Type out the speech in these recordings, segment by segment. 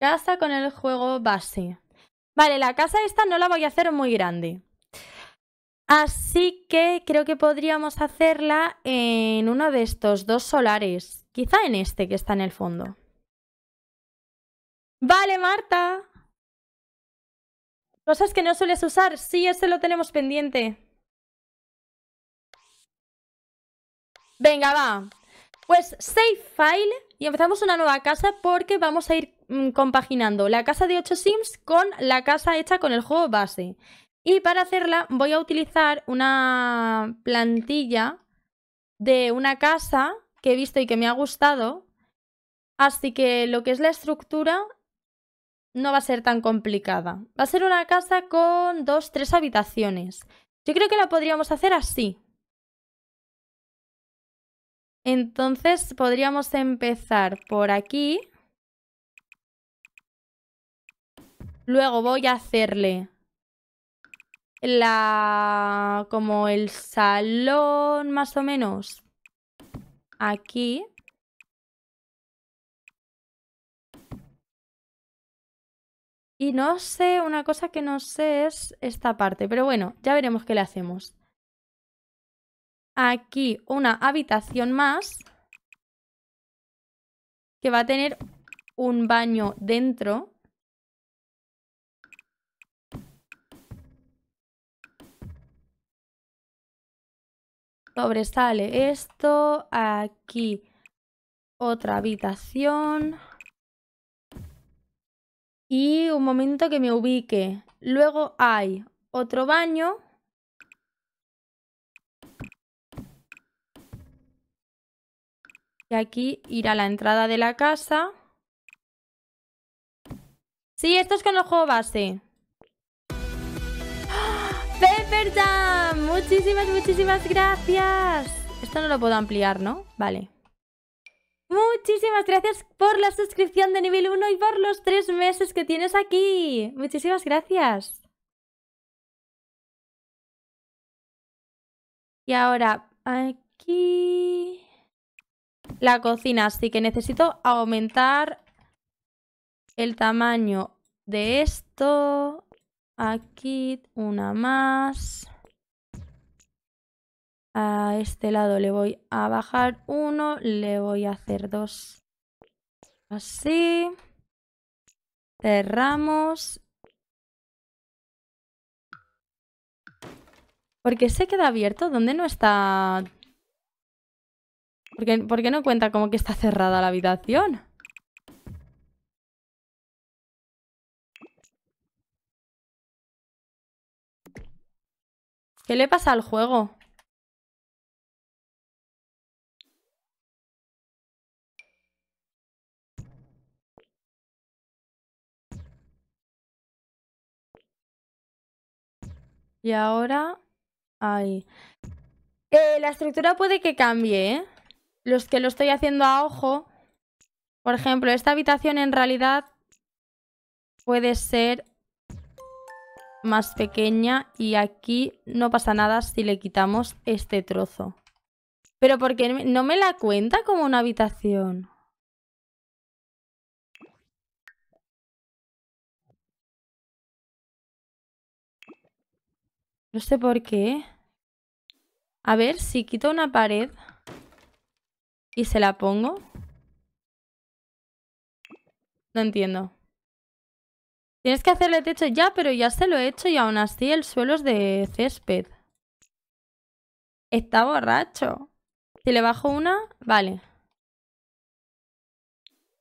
Casa con el juego base. Vale, la casa esta no la voy a hacer muy grande. Así que creo que podríamos hacerla en uno de estos dos solares. Quizá en este que está en el fondo. Vale, Marta. Cosas que no sueles usar. Sí, este lo tenemos pendiente. Venga, va. Pues save file y empezamos una nueva casa porque vamos a ir Mm, compaginando la casa de 8 Sims con la casa hecha con el juego base. Y para hacerla voy a utilizar una plantilla de una casa que he visto y que me ha gustado. Así que lo que es la estructura no va a ser tan complicada. Va a ser una casa con dos, tres habitaciones. Yo creo que la podríamos hacer así. Entonces podríamos empezar por aquí. Luego voy a hacerle la... como el salón más o menos aquí. Y no sé, una cosa que no sé es esta parte, pero bueno, ya veremos qué le hacemos. Aquí una habitación más que va a tener un baño dentro sobresale esto, aquí otra habitación. Y un momento que me ubique. Luego hay otro baño. Y aquí ir a la entrada de la casa. Sí, esto es con el juego base. Muchísimas, muchísimas gracias. Esto no lo puedo ampliar, ¿no? Vale. Muchísimas gracias por la suscripción de nivel 1 y por los tres meses que tienes aquí. Muchísimas gracias. Y ahora, aquí... La cocina, así que necesito aumentar el tamaño de esto. Aquí una más. A este lado le voy a bajar uno, le voy a hacer dos. Así. Cerramos. Porque se queda abierto? ¿Dónde no está...? ¿Por qué no cuenta como que está cerrada la habitación? ¿Qué le pasa al juego? Y ahora... Ahí. Eh, la estructura puede que cambie, ¿eh? Los que lo estoy haciendo a ojo. Por ejemplo, esta habitación en realidad puede ser más pequeña y aquí no pasa nada si le quitamos este trozo. Pero porque no me la cuenta como una habitación. No sé por qué. A ver, si quito una pared y se la pongo. No entiendo. Tienes que hacerle techo ya, pero ya se lo he hecho y aún así el suelo es de césped. Está borracho. Si le bajo una, vale.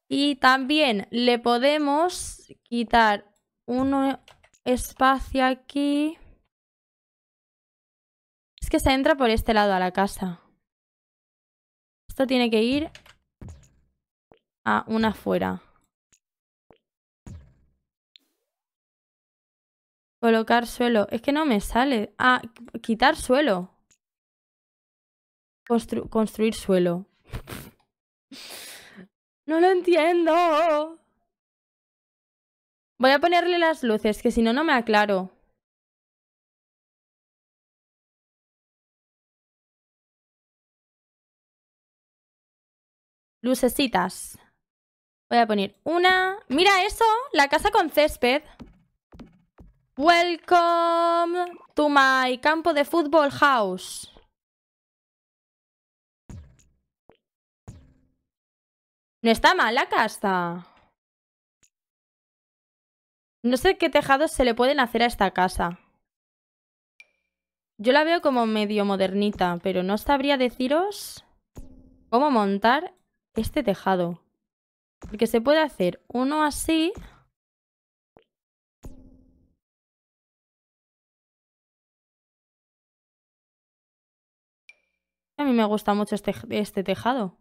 Y también le podemos quitar un espacio aquí. Es que se entra por este lado a la casa. Esto tiene que ir a una afuera. Colocar suelo. Es que no me sale. Ah, quitar suelo. construir suelo. no lo entiendo. Voy a ponerle las luces, que si no, no me aclaro. Lucecitas. Voy a poner una... ¡Mira eso! La casa con césped. Welcome to my campo de fútbol house. No está mal la casa. No sé qué tejados se le pueden hacer a esta casa. Yo la veo como medio modernita, pero no sabría deciros cómo montar este tejado. Porque se puede hacer uno así... A mí me gusta mucho este, este, tejado.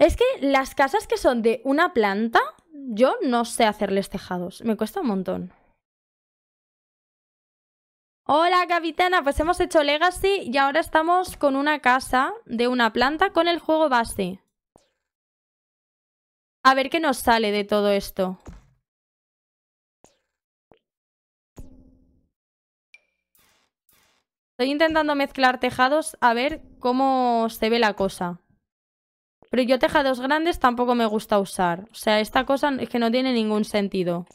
Es que las casas que son de una planta, yo no sé hacerles tejados. Me cuesta un montón. Hola, capitana. Pues hemos hecho Legacy y ahora estamos con una casa de una planta con el juego base. A ver qué nos sale de todo esto. Estoy intentando mezclar tejados a ver cómo se ve la cosa. Pero yo tejados grandes tampoco me gusta usar. O sea, esta cosa es que no tiene ningún sentido.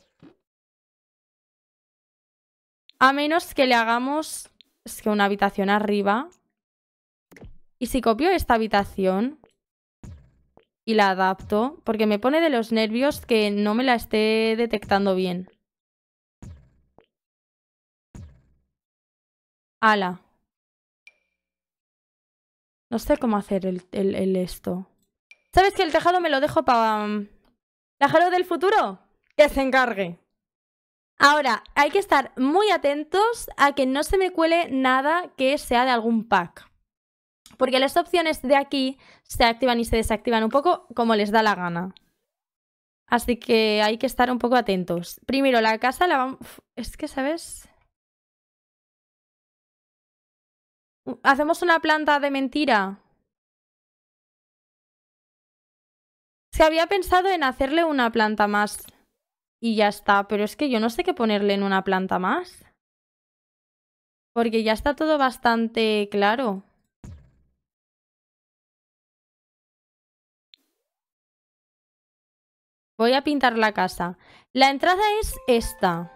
A menos que le hagamos... Es que una habitación arriba. Y si copio esta habitación y la adapto, porque me pone de los nervios que no me la esté detectando bien. Ala. No sé cómo hacer el, esto. ¿Sabes que el tejado me lo dejo para... Mm, ¿La del futuro? Que se encargue. Ahora, hay que estar muy atentos a que no se me cuele nada que sea de algún pack. Porque las opciones de aquí se activan y se desactivan un poco como les da la gana. Así que hay que estar un poco atentos. Primero, la casa la vamos... Es que, ¿sabes? ¿Hacemos una planta de mentira? Se había pensado en hacerle una planta más. Y ya está, pero es que yo no sé qué ponerle en una planta más. Porque ya está todo bastante claro. Voy a pintar la casa. La entrada es esta.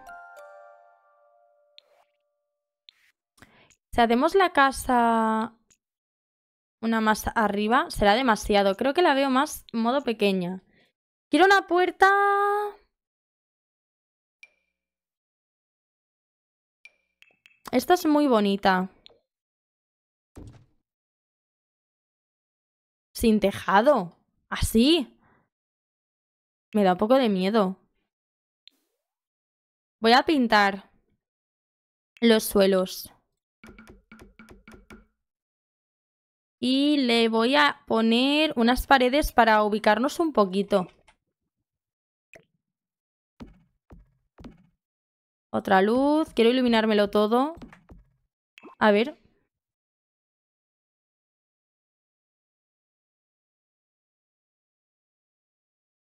Demos la casa una más arriba, será demasiado. Creo que la veo más modo pequeña. Quiero una puerta... Esta es muy bonita. Sin tejado. Así. Me da un poco de miedo. Voy a pintar los suelos. Y le voy a poner unas paredes para ubicarnos un poquito. Otra luz. Quiero iluminármelo todo. A ver.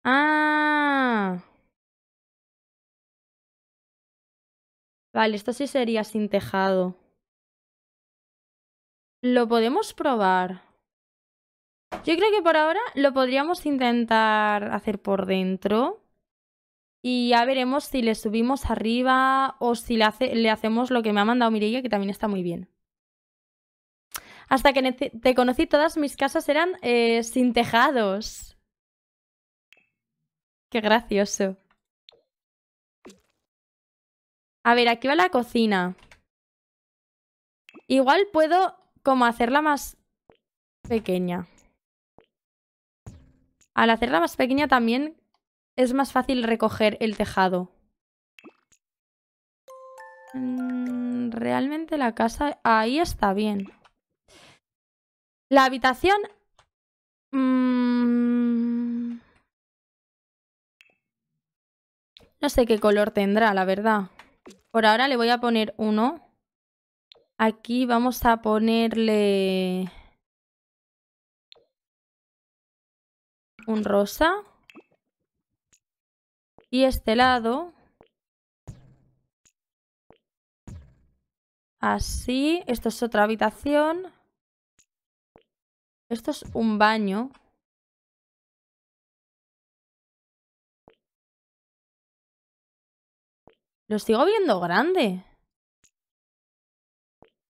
Ah. Vale, esto sí sería sin tejado. Lo podemos probar. Yo creo que por ahora lo podríamos intentar hacer por dentro. Y ya veremos si le subimos arriba o si le, hacemos lo que me ha mandado Mireia, que también está muy bien. Hasta que te conocí, todas mis casas eran eh, sin tejados. Qué gracioso. A ver, aquí va la cocina. Igual puedo como hacerla más pequeña. Al hacerla más pequeña también es más fácil recoger el tejado. Mm, realmente la casa... Ahí está bien. La habitación... Mm, no sé qué color tendrá, la verdad. Por ahora le voy a poner uno. Aquí vamos a ponerle un rosa. Y este lado. Así. Esto es otra habitación. Esto es un baño. Lo sigo viendo grande.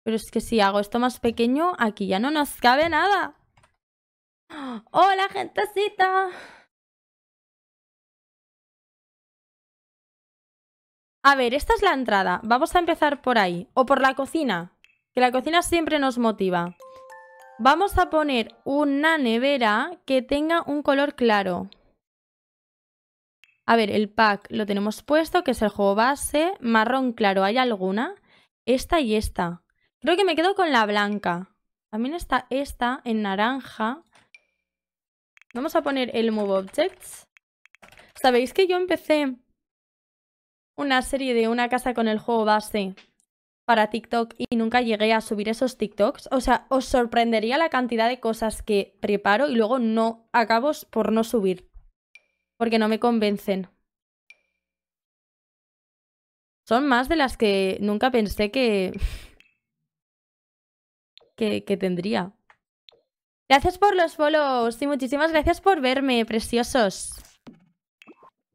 Pero es que si hago esto más pequeño, aquí ya no nos cabe nada. ¡Hola, gentecita! A ver, esta es la entrada. Vamos a empezar por ahí. O por la cocina. Que la cocina siempre nos motiva. Vamos a poner una nevera que tenga un color claro. A ver, el pack lo tenemos puesto, que es el juego base. Marrón claro, ¿hay alguna? Esta y esta. Creo que me quedo con la blanca. También está esta en naranja. Vamos a poner el Move Objects. Sabéis que yo empecé una serie de una casa con el juego base para TikTok y nunca llegué a subir esos TikToks. O sea, os sorprendería la cantidad de cosas que preparo y luego no acabo por no subir. Porque no me convencen. Son más de las que nunca pensé que que, tendría. Gracias por los follows y muchísimas gracias por verme, preciosos.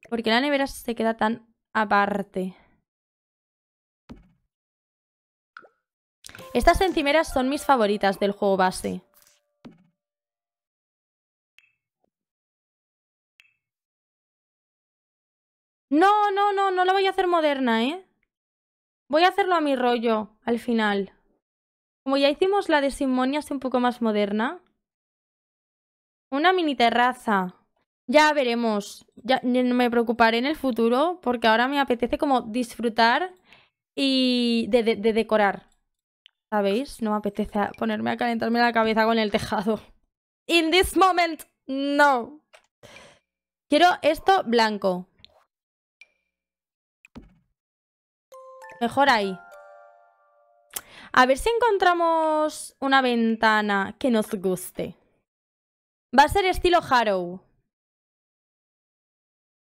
Porque la nevera se queda tan aparte. Estas encimeras son mis favoritas del juego base. No, no, no, no la voy a hacer moderna, ¿eh? Voy a hacerlo a mi rollo, al final. Como ya hicimos la de Simonia, es un poco más moderna. Una mini terraza. Ya veremos. Ya me preocuparé en el futuro porque ahora me apetece como disfrutar y de, de decorar. ¿Sabéis? No me apetece ponerme a calentarme la cabeza con el tejado. In this moment, no. Quiero esto blanco. Mejor ahí. A ver si encontramos una ventana que nos guste. Va a ser estilo Harrow.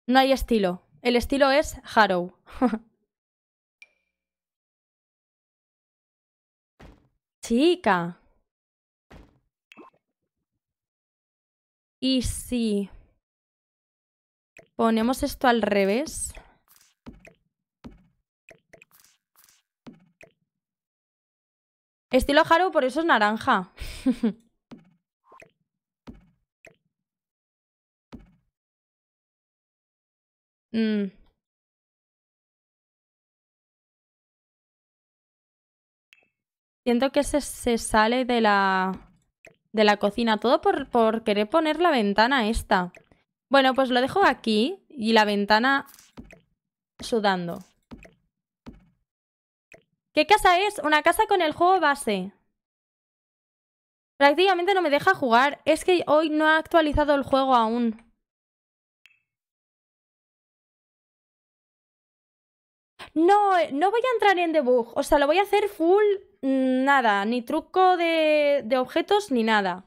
No hay estilo. El estilo es Harrow. Chica. Y si ponemos esto al revés... Estilo Haru, por eso es naranja. Mm. Siento que se, se, sale de la, de la cocina. Todo por, por querer poner la ventana esta. Bueno, pues lo dejo aquí y la ventana sudando. ¿Qué casa es? Una casa con el juego base. Prácticamente no me deja jugar. Es que hoy no ha actualizado el juego aún. No, eh, no voy a entrar en debug. O sea, lo voy a hacer full mm, nada. Ni truco de, objetos ni nada.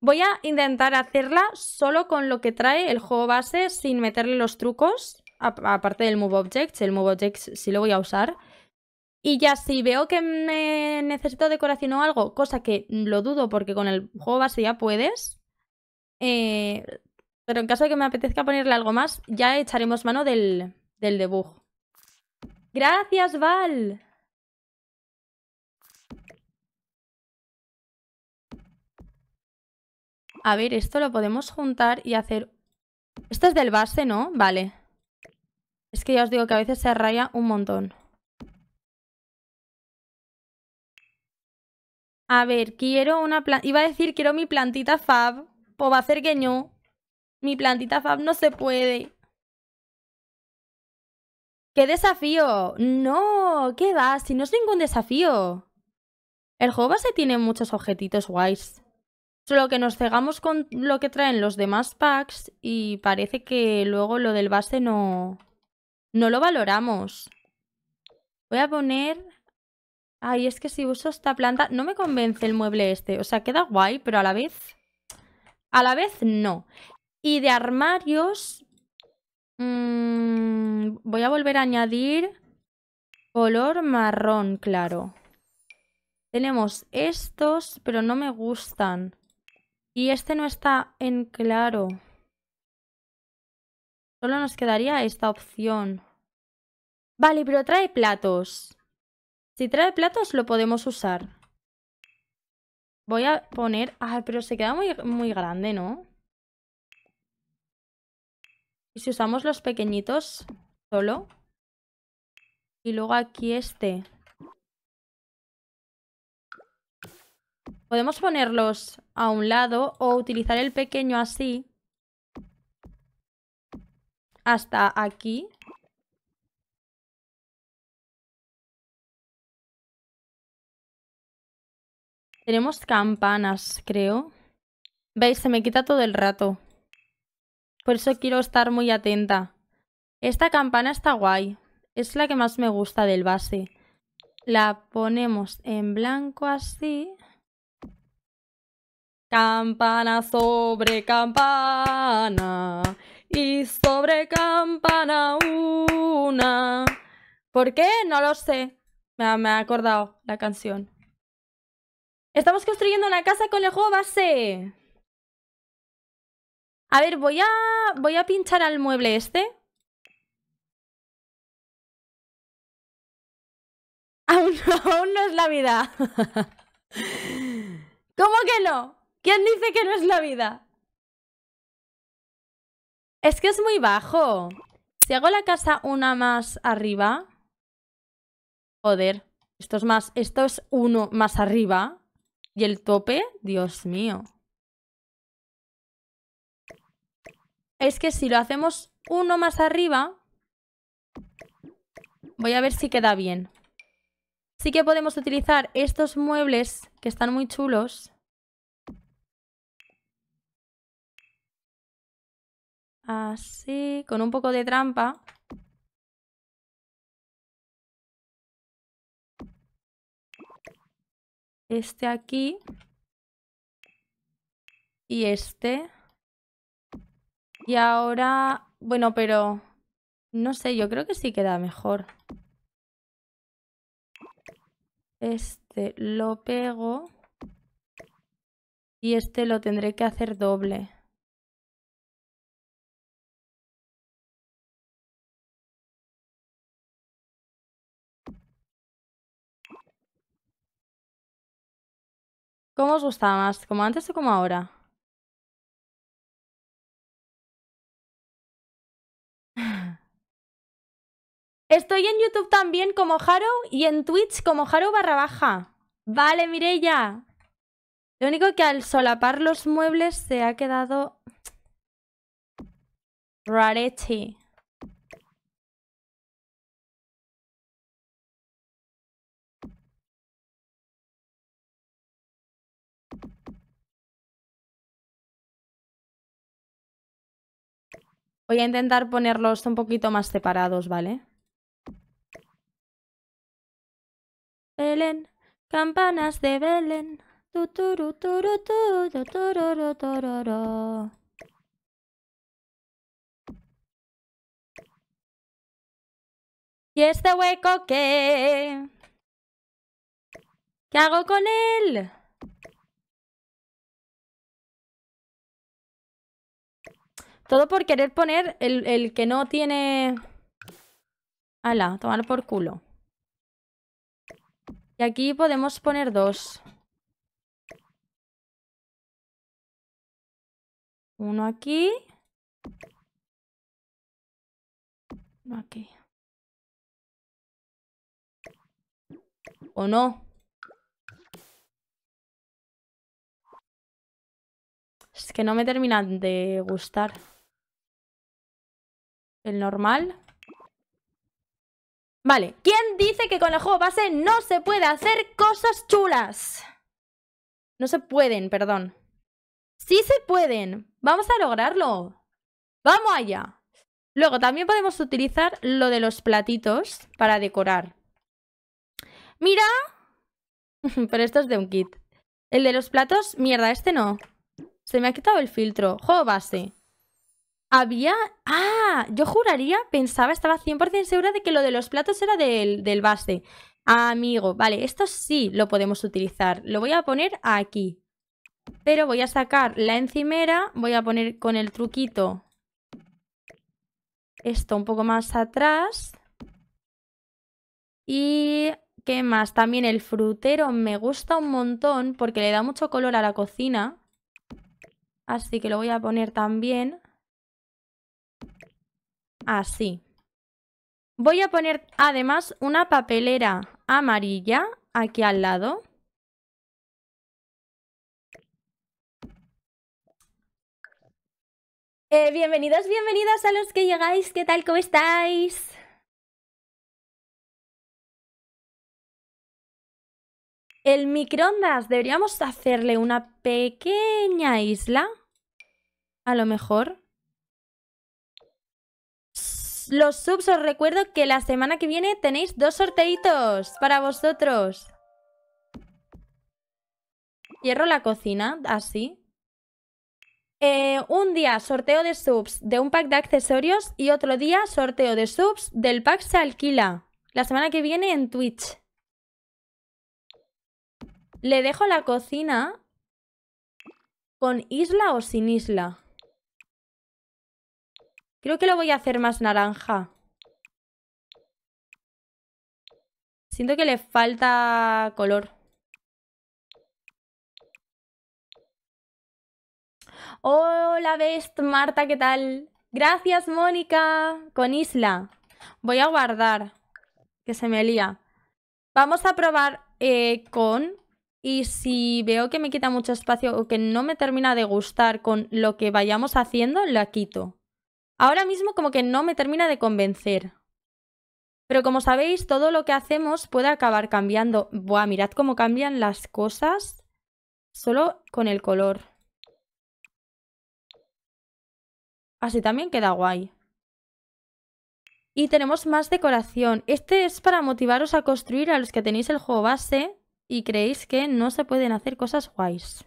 Voy a intentar hacerla solo con lo que trae el juego base sin meterle los trucos. Aparte del move objects. El move objects sí lo voy a usar. Y ya si veo que me necesito decoración o algo, cosa que lo dudo porque con el juego base ya puedes, eh, pero en caso de que me apetezca ponerle algo más, ya echaremos mano del, del debug. Gracias, Val. A ver, esto lo podemos juntar y hacer... Esto es del base, ¿no? Vale. Es que ya os digo que a veces se raya un montón. A ver, quiero una planta... Iba a decir, quiero mi plantita fab. ¿o va a hacer que no. Mi plantita fab no se puede. ¡Qué desafío! ¡No! ¿Qué va? Si no es ningún desafío. El juego base tiene muchos objetitos guays. Solo que nos cegamos con lo que traen los demás packs y parece que luego lo del base no... No lo valoramos. Voy a poner... Ay, es que si uso esta planta... No me convence el mueble este. O sea, queda guay, pero a la vez... A la vez no. Y de armarios... Mm, voy a volver a añadir color marrón, claro. Tenemos estos, pero no me gustan. Y este no está en claro. Solo nos quedaría esta opción. Vale, pero trae platos. Si trae platos, lo podemos usar. Voy a poner... Ah, pero se queda muy, muy grande, ¿no? Y si usamos los pequeñitos solo. Y luego aquí este. Podemos ponerlos a un lado o utilizar el pequeño así. Hasta aquí. Tenemos campanas, creo. ¿Veis? Se me quita todo el rato. Por eso quiero estar muy atenta. Esta campana está guay. Es la que más me gusta del base. La ponemos en blanco así. Campana sobre campana y sobre campana una. ¿Por qué? No lo sé. Me ha, acordado la canción. Estamos construyendo una casa con el juego base. A ver, voy a, voy a pinchar al mueble este. Aún no, aún no es la vida. ¿Cómo que no? ¿Quién dice que no es la vida? Es que es muy bajo. Si hago la casa una más arriba... Joder, esto es más... Esto es uno más arriba. Y el tope, Dios mío. Es que si lo hacemos uno más arriba... Voy a ver si queda bien. Sí que podemos utilizar estos muebles que están muy chulos. Así, con un poco de trampa. este aquí y este. Y ahora, bueno, pero no sé, yo creo que sí queda mejor. Este lo pego y este lo tendré que hacer doble. ¿Cómo os gustaba más? ¿Como antes o como ahora? Estoy en YouTube también como Haro y en Twitch como Haro barra baja. Vale, ya. Lo único que al solapar los muebles se ha quedado... Rarity. Voy a intentar ponerlos un poquito más separados, ¿vale? Belén, campanas de Belén. ¿Y este hueco qué? ¿Qué hago con él? Todo por querer poner el, el que no tiene... Ala, tomar por culo. Y aquí podemos poner dos. Uno aquí. Uno aquí. ¿O no? Es que no me terminan de gustar. El normal. Vale. ¿Quién dice que con el juego base no se puede hacer cosas chulas? No se pueden, perdón. Sí se pueden. Vamos a lograrlo. Vamos allá. Luego también podemos utilizar lo de los platitos para decorar. Mira. Pero esto es de un kit. El de los platos, mierda, este no. Se me ha quitado el filtro. Juego base. Había. Ah, yo juraría, pensaba, estaba 100% segura de que lo de los platos era del, del base. amigo, vale, esto sí lo podemos utilizar. Lo voy a poner aquí. Pero voy a sacar la encimera, voy a poner con el truquito esto un poco más atrás. Y ¿Qué más? También el frutero me gusta un montón porque le da mucho color a la cocina. Así que lo voy a poner también así. Voy a poner además una papelera amarilla aquí al lado. Eh, bienvenidos, bienvenidos, a los que llegáis. ¿Qué tal? ¿Cómo estáis? El microondas, deberíamos hacerle una pequeña isla. A lo mejor. Los subs os recuerdo que la semana que viene tenéis dos sorteitos para vosotros. Cierro la cocina, así. Eh, un día sorteo de subs de un pack de accesorios y otro día sorteo de subs del pack se alquila. La semana que viene en Twitch. Le dejo la cocina con isla o sin isla. Creo que lo voy a hacer más naranja. Siento que le falta color. Hola, Best, Marta, ¿qué tal? Gracias, Mónica, con Isla. Voy a guardar, que se me lía. Vamos a probar eh, con... Y si veo que me quita mucho espacio o que no me termina de gustar con lo que vayamos haciendo, la quito. Ahora mismo como que no me termina de convencer. Pero como sabéis, todo lo que hacemos puede acabar cambiando. Buah, mirad cómo cambian las cosas solo con el color. Así también queda guay. Y tenemos más decoración. Este es para motivaros a construir a los que tenéis el juego base y creéis que no se pueden hacer cosas guays.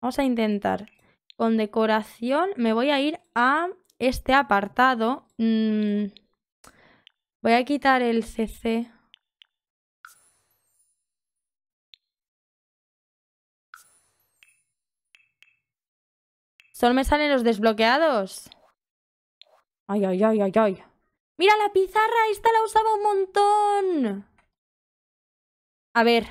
Vamos a intentar. Con decoración me voy a ir a este apartado. Mm, voy a quitar el CC. Solo me salen los desbloqueados. Ay, ay, ay, ay, ay. Mira la pizarra, esta la usaba un montón. A ver,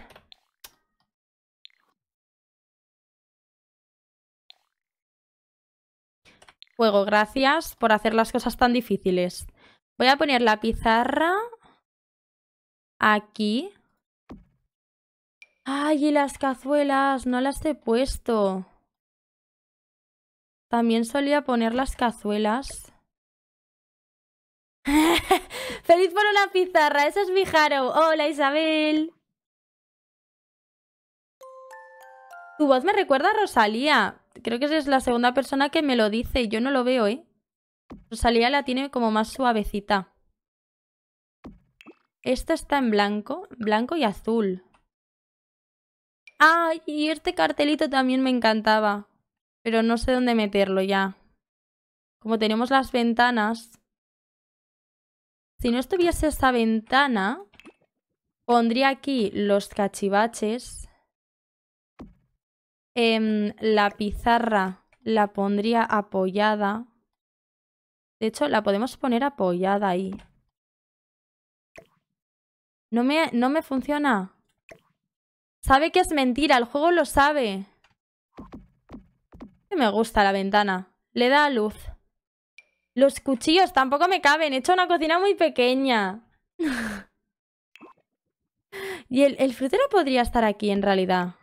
juego, gracias por hacer las cosas tan difíciles. Voy a poner la pizarra aquí. Ay, y las cazuelas, no las he puesto. También solía poner las cazuelas. ¡Feliz por una pizarra! Eso es mi Jaro. Hola, Isabel. Tu voz me recuerda a Rosalía creo que es la segunda persona que me lo dice. Yo no lo veo, ¿eh? Rosalía la tiene como más suavecita. Esta está en blanco, blanco y azul. ¡Ay! Ah, y este cartelito también me encantaba. Pero no sé dónde meterlo ya. Como tenemos las ventanas... Si no estuviese esa ventana, pondría aquí los cachivaches. Em, la pizarra la pondría apoyada. De hecho, la podemos poner apoyada ahí. No me, no me funciona. Sabe que es mentira, el juego lo sabe. Me gusta la ventana. Le da luz. Los cuchillos tampoco me caben. He hecho una cocina muy pequeña. y el, el frutero podría estar aquí en realidad.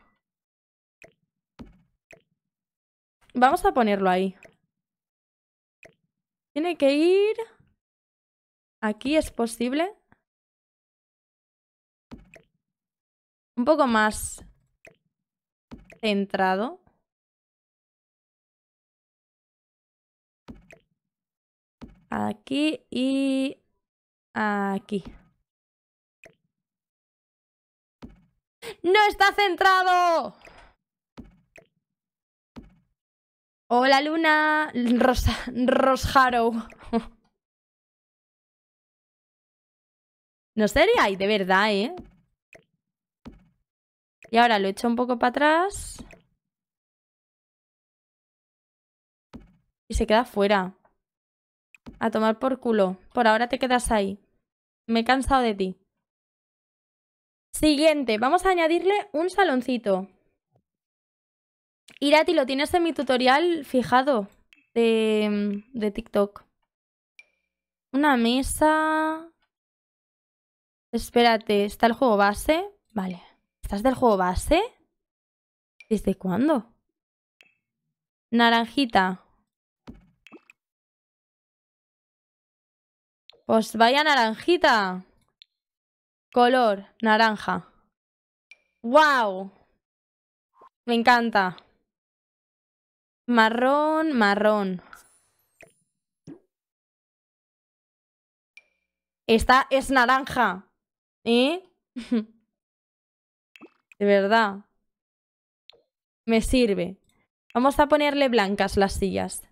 Vamos a ponerlo ahí. Tiene que ir... Aquí es posible. Un poco más centrado. Aquí y aquí. ¡No está centrado! Hola Luna, Rosa, No sería, de verdad, ¿eh? Y ahora lo echo un poco para atrás. Y se queda fuera. A tomar por culo. Por ahora te quedas ahí. Me he cansado de ti. Siguiente, vamos a añadirle un saloncito. Irati, lo tienes en mi tutorial fijado de, TikTok. Una mesa... Espérate, ¿está el juego base? Vale. ¿Estás del juego base? ¿Desde cuándo? Naranjita. Pues vaya naranjita. Color, naranja. ¡Wow! Me encanta. Marrón, marrón. Esta es naranja. ¿Eh? De verdad. Me sirve. Vamos a ponerle blancas las sillas.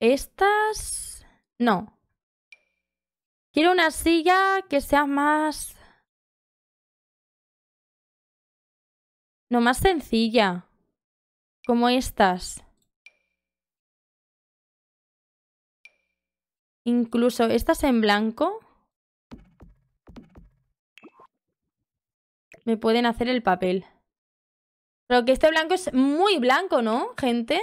Estas... No. Quiero una silla que sea más... No más sencilla. Como estas. Incluso estas en blanco. Me pueden hacer el papel. Pero que este blanco es muy blanco, ¿no, gente?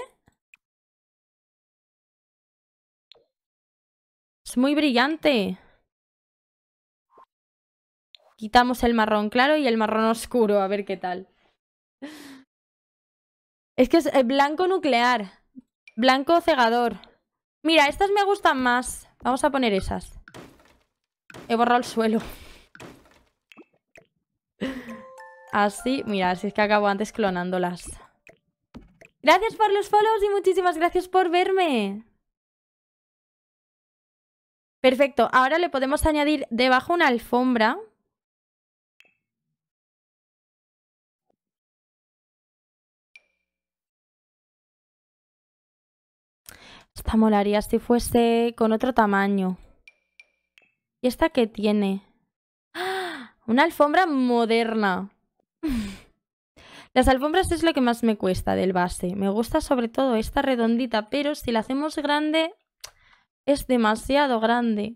Es muy brillante. Quitamos el marrón claro y el marrón oscuro, a ver qué tal. Es que es eh, blanco nuclear. Blanco cegador. Mira, estas me gustan más. Vamos a poner esas. He borrado el suelo. Así, mira, así es que acabo antes clonándolas. Gracias por los follows y muchísimas gracias por verme. Perfecto, ahora le podemos añadir debajo una alfombra. Esta molaría si fuese con otro tamaño. ¿Y esta qué tiene? ¡Ah! Una alfombra moderna. Las alfombras es lo que más me cuesta del base. Me gusta sobre todo esta redondita, pero si la hacemos grande, es demasiado grande.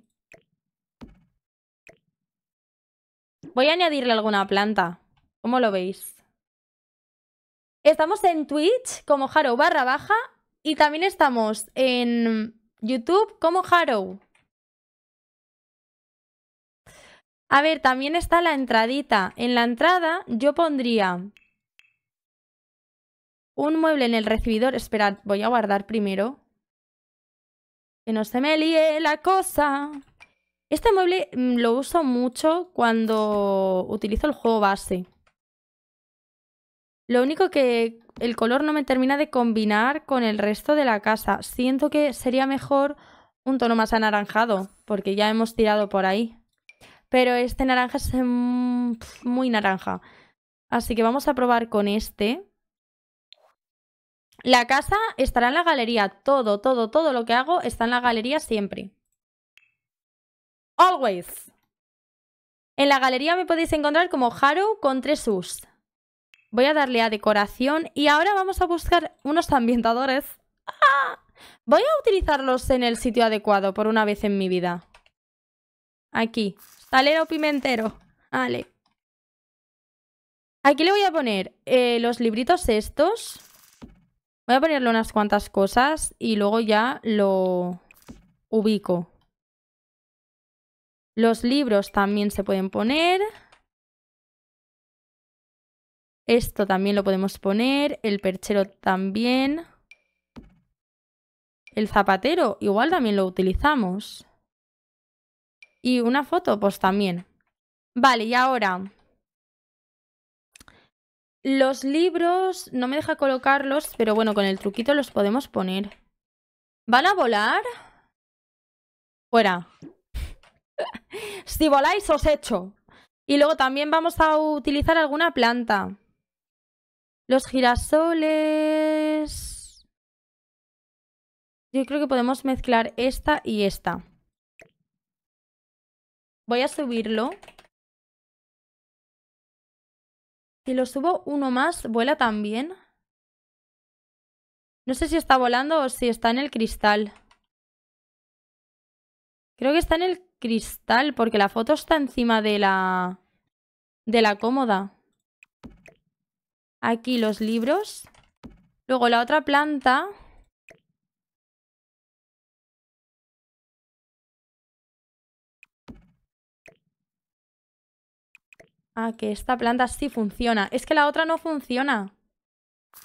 Voy a añadirle alguna planta. ¿Cómo lo veis? Estamos en Twitch como Jaro barra baja y también estamos en YouTube como Harrow. A ver, también está la entradita. En la entrada yo pondría un mueble en el recibidor. Esperad, voy a guardar primero. Que no se me líe la cosa. Este mueble mm, lo uso mucho cuando utilizo el juego base. Lo único que el color no me termina de combinar con el resto de la casa. Siento que sería mejor un tono más anaranjado, porque ya hemos tirado por ahí. Pero este naranja es em, muy naranja. Así que vamos a probar con este. La casa estará en la galería. Todo, todo, todo lo que hago está en la galería siempre. Always. En la galería me podéis encontrar como Haru con tres sus. Voy a darle a decoración y ahora vamos a buscar unos ambientadores. ¡Ah! Voy a utilizarlos en el sitio adecuado por una vez en mi vida. Aquí. Talero pimentero. Vale. Aquí le voy a poner eh, los libritos estos. Voy a ponerle unas cuantas cosas y luego ya lo ubico. Los libros también se pueden poner. Esto también lo podemos poner. El perchero también. El zapatero igual también lo utilizamos. Y una foto, pues también. Vale, y ahora... Los libros no me deja colocarlos, pero bueno, con el truquito los podemos poner. ¿Van a volar? Fuera. si voláis os echo. Y luego también vamos a utilizar alguna planta. Los girasoles... Yo creo que podemos mezclar esta y esta. Voy a subirlo. Si lo subo uno más, ¿vuela también? No sé si está volando o si está en el cristal. Creo que está en el cristal porque la foto está encima de la... De la cómoda aquí los libros. Luego la otra planta... Ah, que esta planta sí funciona. Es que la otra no funciona.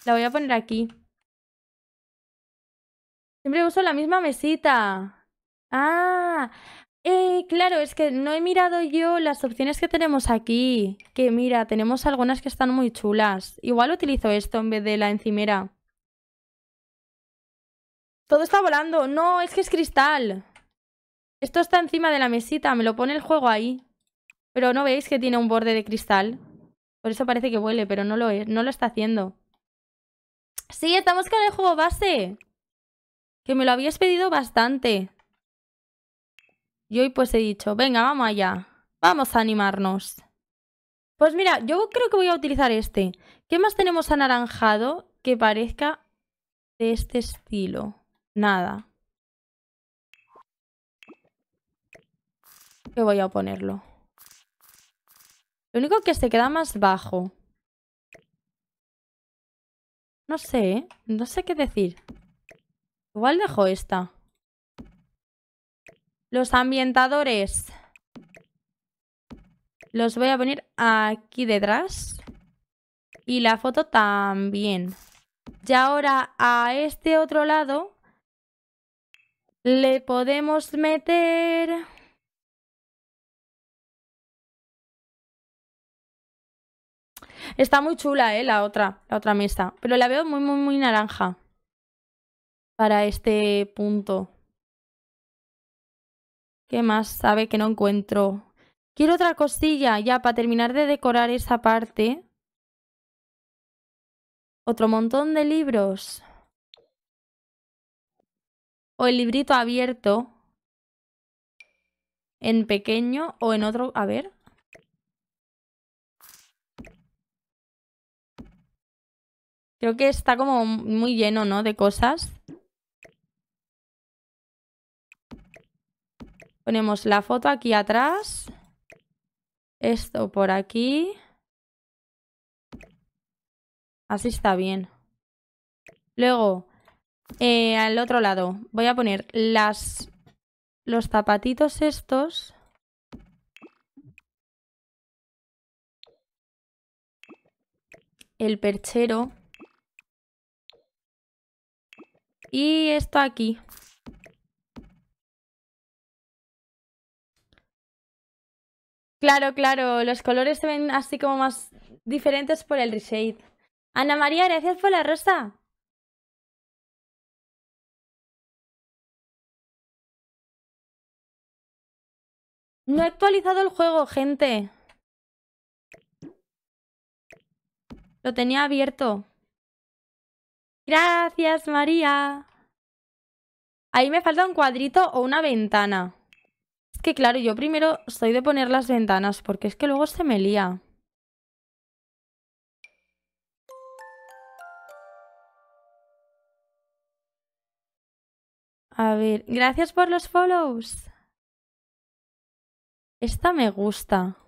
La voy a poner aquí. Siempre uso la misma mesita. Ah, eh, claro, es que no he mirado yo las opciones que tenemos aquí. Que mira, tenemos algunas que están muy chulas. Igual utilizo esto en vez de la encimera. Todo está volando. No, es que es cristal. Esto está encima de la mesita. Me lo pone el juego ahí. Pero no veis que tiene un borde de cristal. Por eso parece que huele, pero no lo, no lo está haciendo. Sí, estamos con el juego base. Que me lo habías pedido bastante. Y hoy pues he dicho, venga, vamos allá, vamos a animarnos. Pues mira, yo creo que voy a utilizar este. ¿Qué más tenemos anaranjado que parezca de este estilo? Nada. Que voy a ponerlo. Lo único que se queda más bajo. No sé, ¿eh? no sé qué decir. Igual dejo esta. Los ambientadores los voy a poner aquí detrás. Y la foto también. Y ahora a este otro lado le podemos meter... Está muy chula, ¿eh? La otra, la otra mesa. Pero la veo muy, muy, muy naranja. Para este punto. ¿Qué más sabe que no encuentro? Quiero otra costilla ya para terminar de decorar esa parte. Otro montón de libros. O el librito abierto. En pequeño o en otro... A ver. Creo que está como muy lleno, ¿no? De cosas. Ponemos la foto aquí atrás. Esto por aquí. Así está bien. Luego, eh, al otro lado, voy a poner las, los zapatitos estos. El perchero. Y esto aquí. Claro, claro, los colores se ven así como más diferentes por el reshade. Ana María, gracias por la rosa. No he actualizado el juego, gente. Lo tenía abierto. Gracias, María. Ahí me falta un cuadrito o una ventana que claro, yo primero estoy de poner las ventanas porque es que luego se me lía. A ver, gracias por los follows. Esta me gusta.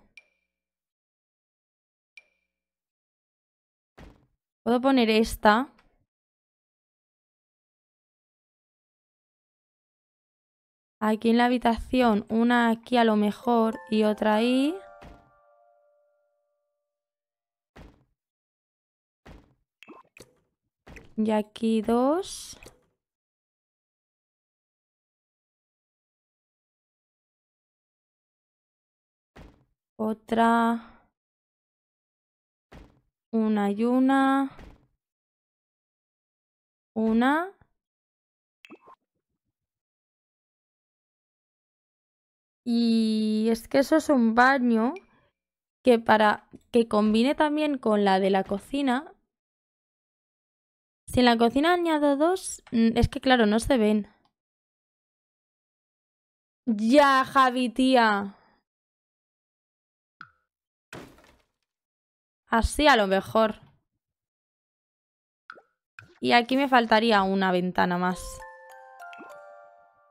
Puedo poner esta. Aquí en la habitación, una aquí a lo mejor y otra ahí. Y aquí dos. Otra. Una y una. Una. Y es que eso es un baño que para que combine también con la de la cocina. Si en la cocina añado dos, mm, es que claro, no se ven. Ya, Javi, tía. Así a lo mejor. Y aquí me faltaría una ventana más.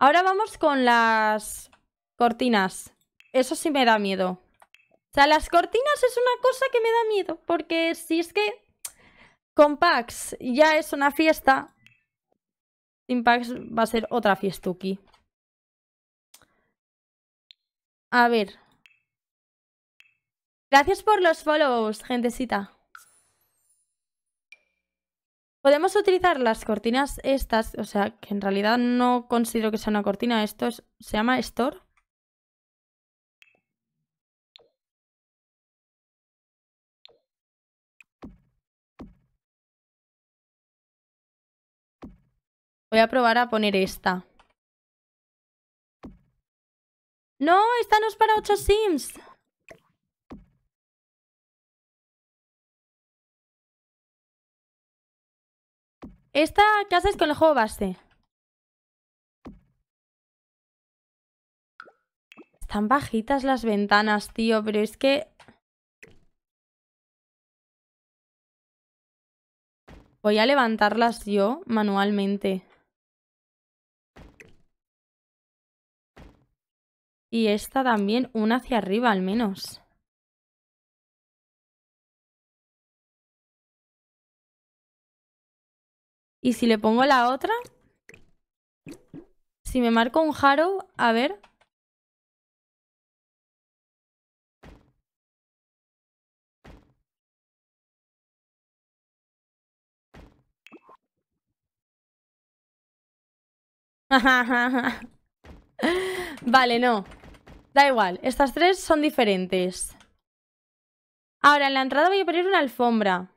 Ahora vamos con las Cortinas. Eso sí me da miedo. O sea, las cortinas es una cosa que me da miedo. Porque si es que con Pax ya es una fiesta, sin Pax va a ser otra fiestuki. A ver. Gracias por los follows, gentecita. Podemos utilizar las cortinas estas, o sea, que en realidad no considero que sea una cortina, esto se llama store. Voy a probar a poner esta. No, esta no es para 8 sims. Esta casa es con el juego base. Están bajitas las ventanas, tío, pero es que... Voy a levantarlas yo manualmente. Y esta también, una hacia arriba al menos. Y si le pongo la otra... Si me marco un harrow, a ver... vale, no. Da igual, estas tres son diferentes. Ahora, en la entrada voy a poner una alfombra.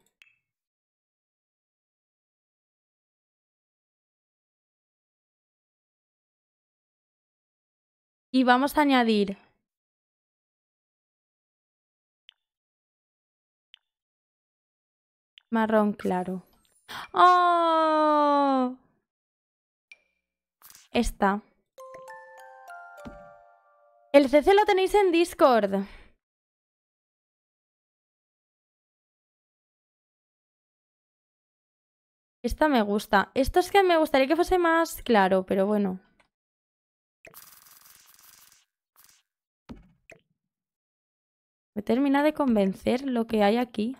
Y vamos a añadir marrón claro. ¡Oh! Esta. El CC lo tenéis en Discord. Esta me gusta. Esto es que me gustaría que fuese más claro, pero bueno. Me termina de convencer lo que hay aquí.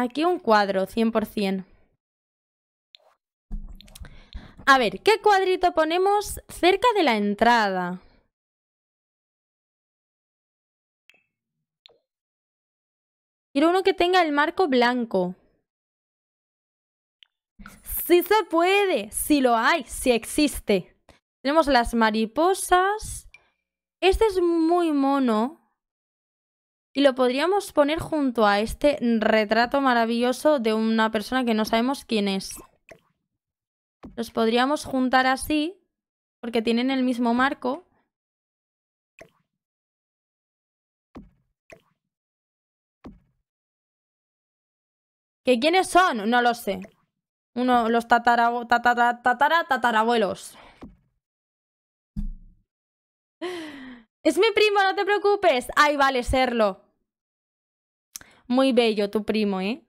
Aquí un cuadro, 100%. A ver, ¿qué cuadrito ponemos cerca de la entrada? Quiero uno que tenga el marco blanco. ¡Sí se puede! Si lo hay! si existe! Tenemos las mariposas. Este es muy mono y lo podríamos poner junto a este retrato maravilloso de una persona que no sabemos quién es. Los podríamos juntar así porque tienen el mismo marco. ¿Que quiénes son? No lo sé. Uno, los tatara, tatarabuelos. Es mi primo, no te preocupes. Ay, vale, serlo. Muy bello tu primo, ¿eh?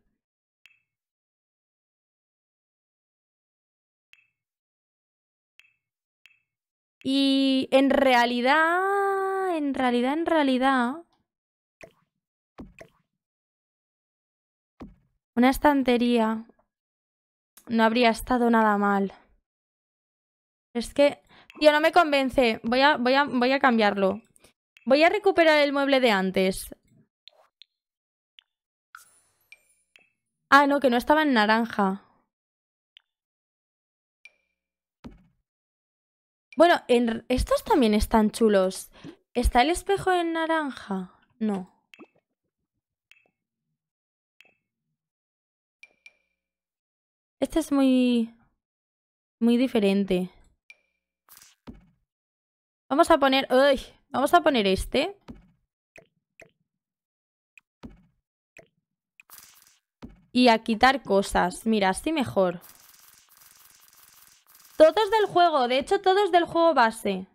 Y en realidad, en realidad, en realidad... Una estantería no habría estado nada mal. Es que, tío, no me convence. Voy a, voy a, voy a cambiarlo. Voy a recuperar el mueble de antes. Ah, no, que no estaba en naranja. Bueno, en... estos también están chulos. ¿Está el espejo en naranja? No. Este es muy... Muy diferente. Vamos a poner... ¡Uy! Vamos a poner este. Y a quitar cosas. Mira, así mejor. Todos del juego. De hecho, todos del juego base.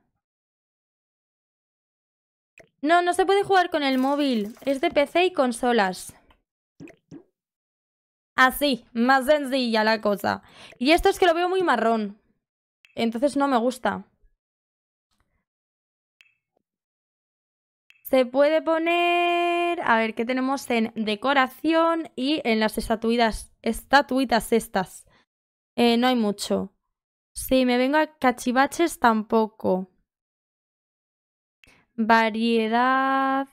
No, no se puede jugar con el móvil. Es de PC y consolas. Así, más sencilla la cosa. Y esto es que lo veo muy marrón. Entonces no me gusta. Se puede poner, a ver, ¿qué tenemos en decoración y en las estatuitas, estatuitas estas? Eh, no hay mucho. Si me vengo a cachivaches, tampoco. Variedad.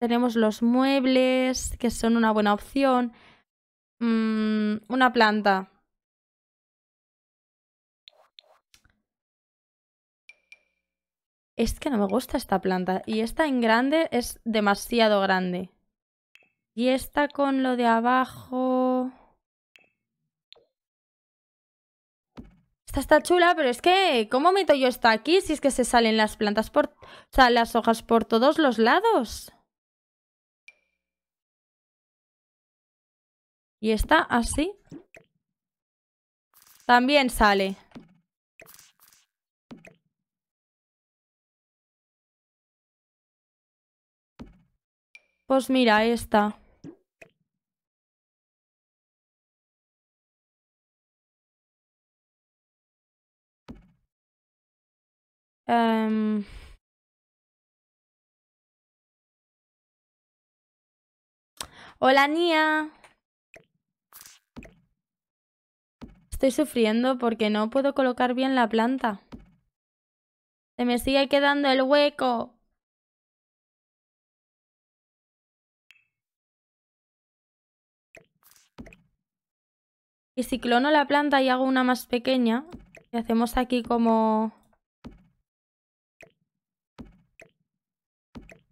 Tenemos los muebles, que son una buena opción. Mm, una planta. es que no me gusta esta planta. Y esta en grande es demasiado grande. Y esta con lo de abajo... Esta está chula, pero es que... ¿Cómo meto yo esta aquí si es que se salen las plantas por... O sea, las hojas por todos los lados? Y esta así. También sale. Pues mira, esta. Em, Hola, Nia. Estoy sufriendo porque no puedo colocar bien la planta. Se me sigue quedando el hueco. si la planta y hago una más pequeña, y hacemos aquí como...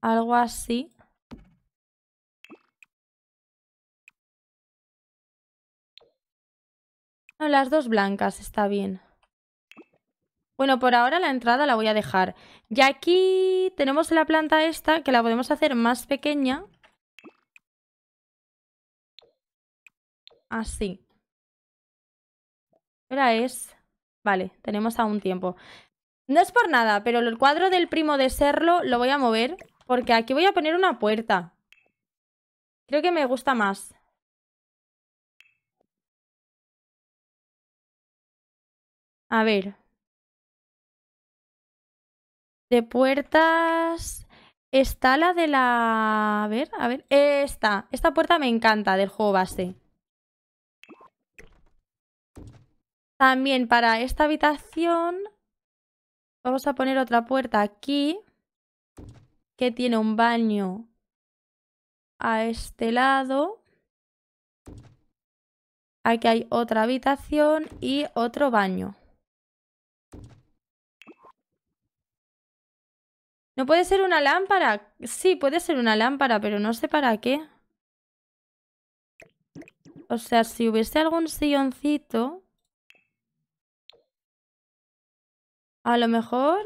Algo así. las dos blancas está bien. Bueno, por ahora la entrada la voy a dejar. Y aquí tenemos la planta esta, que la podemos hacer más pequeña. Así. Ahora es... Vale, tenemos aún tiempo. No es por nada, pero el cuadro del primo de Serlo lo voy a mover porque aquí voy a poner una puerta. Creo que me gusta más. A ver. De puertas... Está la de la... A ver, a ver. Esta. Esta puerta me encanta del juego base. También para esta habitación vamos a poner otra puerta aquí que tiene un baño a este lado. Aquí hay otra habitación y otro baño. ¿No puede ser una lámpara? Sí, puede ser una lámpara, pero no sé para qué. O sea, si hubiese algún silloncito... A lo mejor...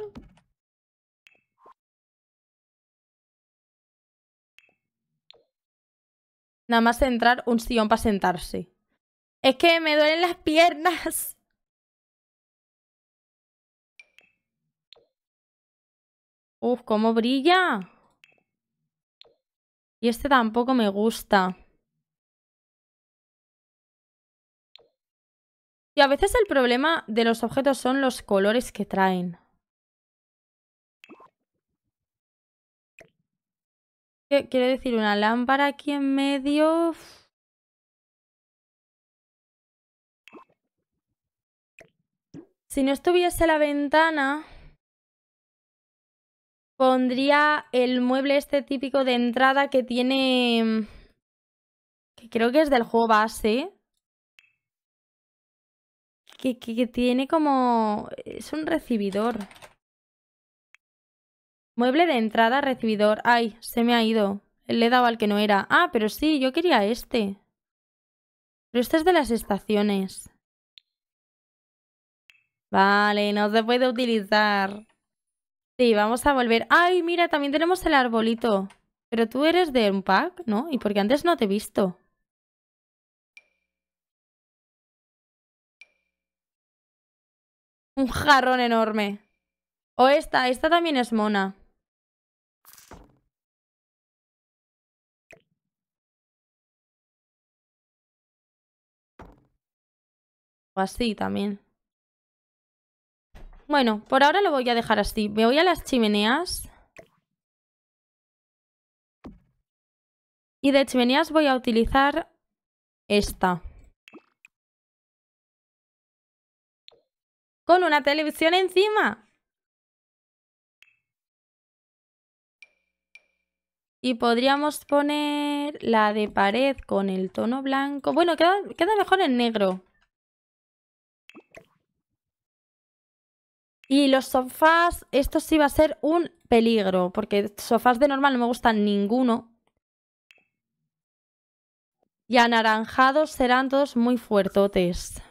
Nada más entrar un sillón para sentarse. Es que me duelen las piernas. Uf, cómo brilla. Y este tampoco me gusta. Y a veces el problema de los objetos son los colores que traen. Quiero decir, una lámpara aquí en medio... Si no estuviese la ventana, pondría el mueble este típico de entrada que tiene... que creo que es del juego base que, tiene como... Es un recibidor. Mueble de entrada, recibidor. Ay, se me ha ido. Le he dado al que no era. Ah, pero sí, yo quería este. Pero este es de las estaciones. Vale, no se puede utilizar. Sí, vamos a volver. Ay, mira, también tenemos el arbolito. Pero tú eres de un pack, ¿no? ¿Y porque antes no te he visto? Un jarrón enorme. O esta, esta también es mona. O así también. Bueno, por ahora lo voy a dejar así. Me voy a las chimeneas. Y de chimeneas voy a utilizar esta. con una televisión encima. Y podríamos poner la de pared con el tono blanco. Bueno, queda, mejor en negro. Y los sofás, esto sí va a ser un peligro, porque sofás de normal no me gustan ninguno. Y anaranjados serán todos muy fuertotes.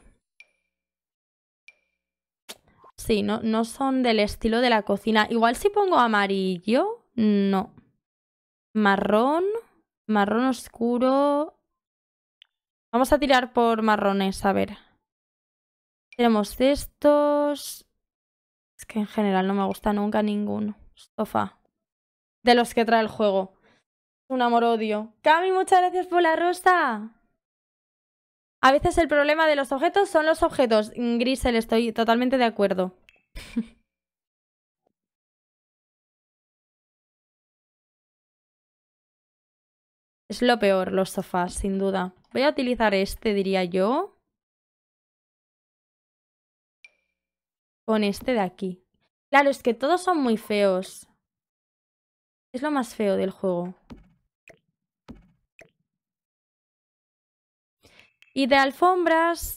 Sí, no, no son del estilo de la cocina. Igual si pongo amarillo, no. Marrón, marrón oscuro. Vamos a tirar por marrones, a ver. Tenemos estos. Es que en general no me gusta nunca ninguno. Sofá. De los que trae el juego. Un amor-odio. Cami, muchas gracias por la rosa. A veces el problema de los objetos son los objetos. Grisel, estoy totalmente de acuerdo. es lo peor, los sofás, sin duda. Voy a utilizar este, diría yo. Con este de aquí. Claro, es que todos son muy feos. Es lo más feo del juego. Y de alfombras,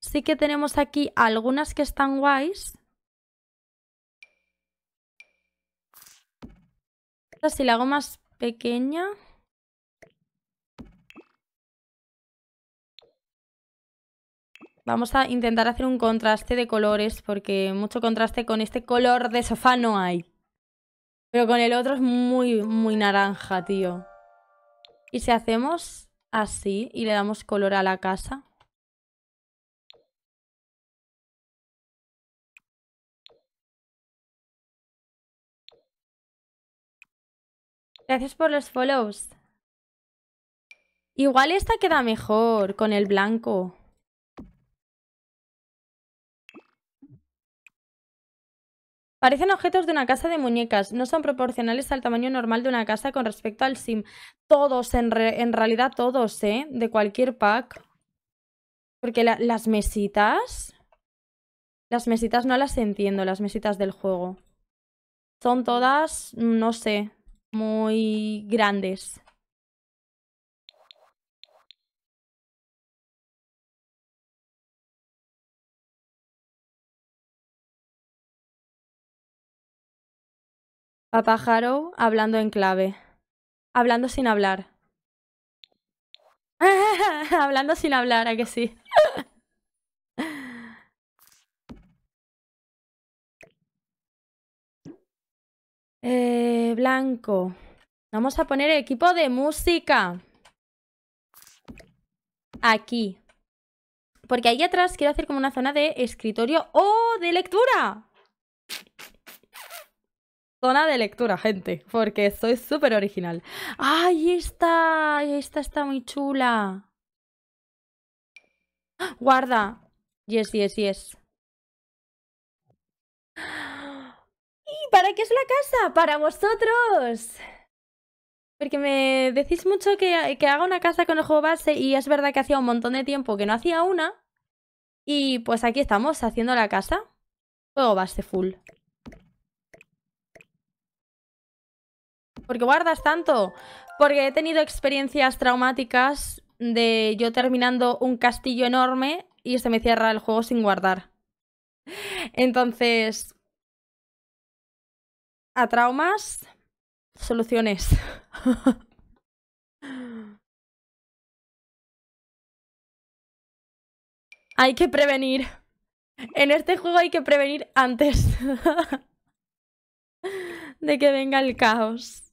sí que tenemos aquí algunas que están guays. Esta si la hago más pequeña. Vamos a intentar hacer un contraste de colores porque mucho contraste con este color de sofá no hay. Pero con el otro es muy, muy naranja, tío. ¿Y si hacemos así y le damos color a la casa. Gracias por los follows. Igual esta queda mejor con el blanco. Parecen objetos de una casa de muñecas, no son proporcionales al tamaño normal de una casa con respecto al sim. Todos, en, realidad todos, ¿eh? De cualquier pack. Porque las mesitas... Las mesitas no las entiendo, las mesitas del juego. Son todas, no sé, muy grandes. Papá hablando en clave. Hablando sin hablar. hablando sin hablar, a que sí. Eh, blanco. Vamos a poner el equipo de música. Aquí. Porque ahí atrás quiero hacer como una zona de escritorio o de lectura de lectura, gente, porque soy súper original. ¡Ay, esta! Esta está muy chula. Guarda. Yes, yes, yes. ¿Y para qué es la casa? Para vosotros. Porque me decís mucho que, que haga una casa con el juego base y es verdad que hacía un montón de tiempo que no hacía una. Y pues aquí estamos haciendo la casa. Juego base full. ¿Por qué guardas tanto? Porque he tenido experiencias traumáticas de yo terminando un castillo enorme y se me cierra el juego sin guardar. Entonces, a traumas, soluciones. hay que prevenir. En este juego hay que prevenir antes de que venga el caos.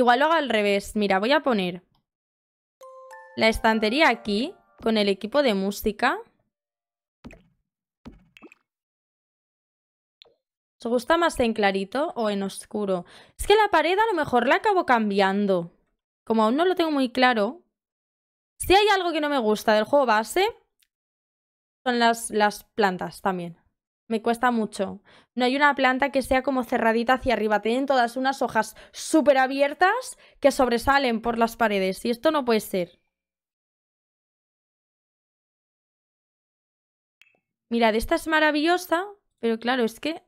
Igual lo hago al revés. Mira, voy a poner la estantería aquí con el equipo de música. ¿Os gusta más en clarito o en oscuro? Es que la pared a lo mejor la acabo cambiando. Como aún no lo tengo muy claro. Si hay algo que no me gusta del juego base, son las, las plantas también. Me cuesta mucho. No hay una planta que sea como cerradita hacia arriba. Tienen todas unas hojas súper abiertas que sobresalen por las paredes. Y esto no puede ser. Mirad, esta es maravillosa, pero claro, es que...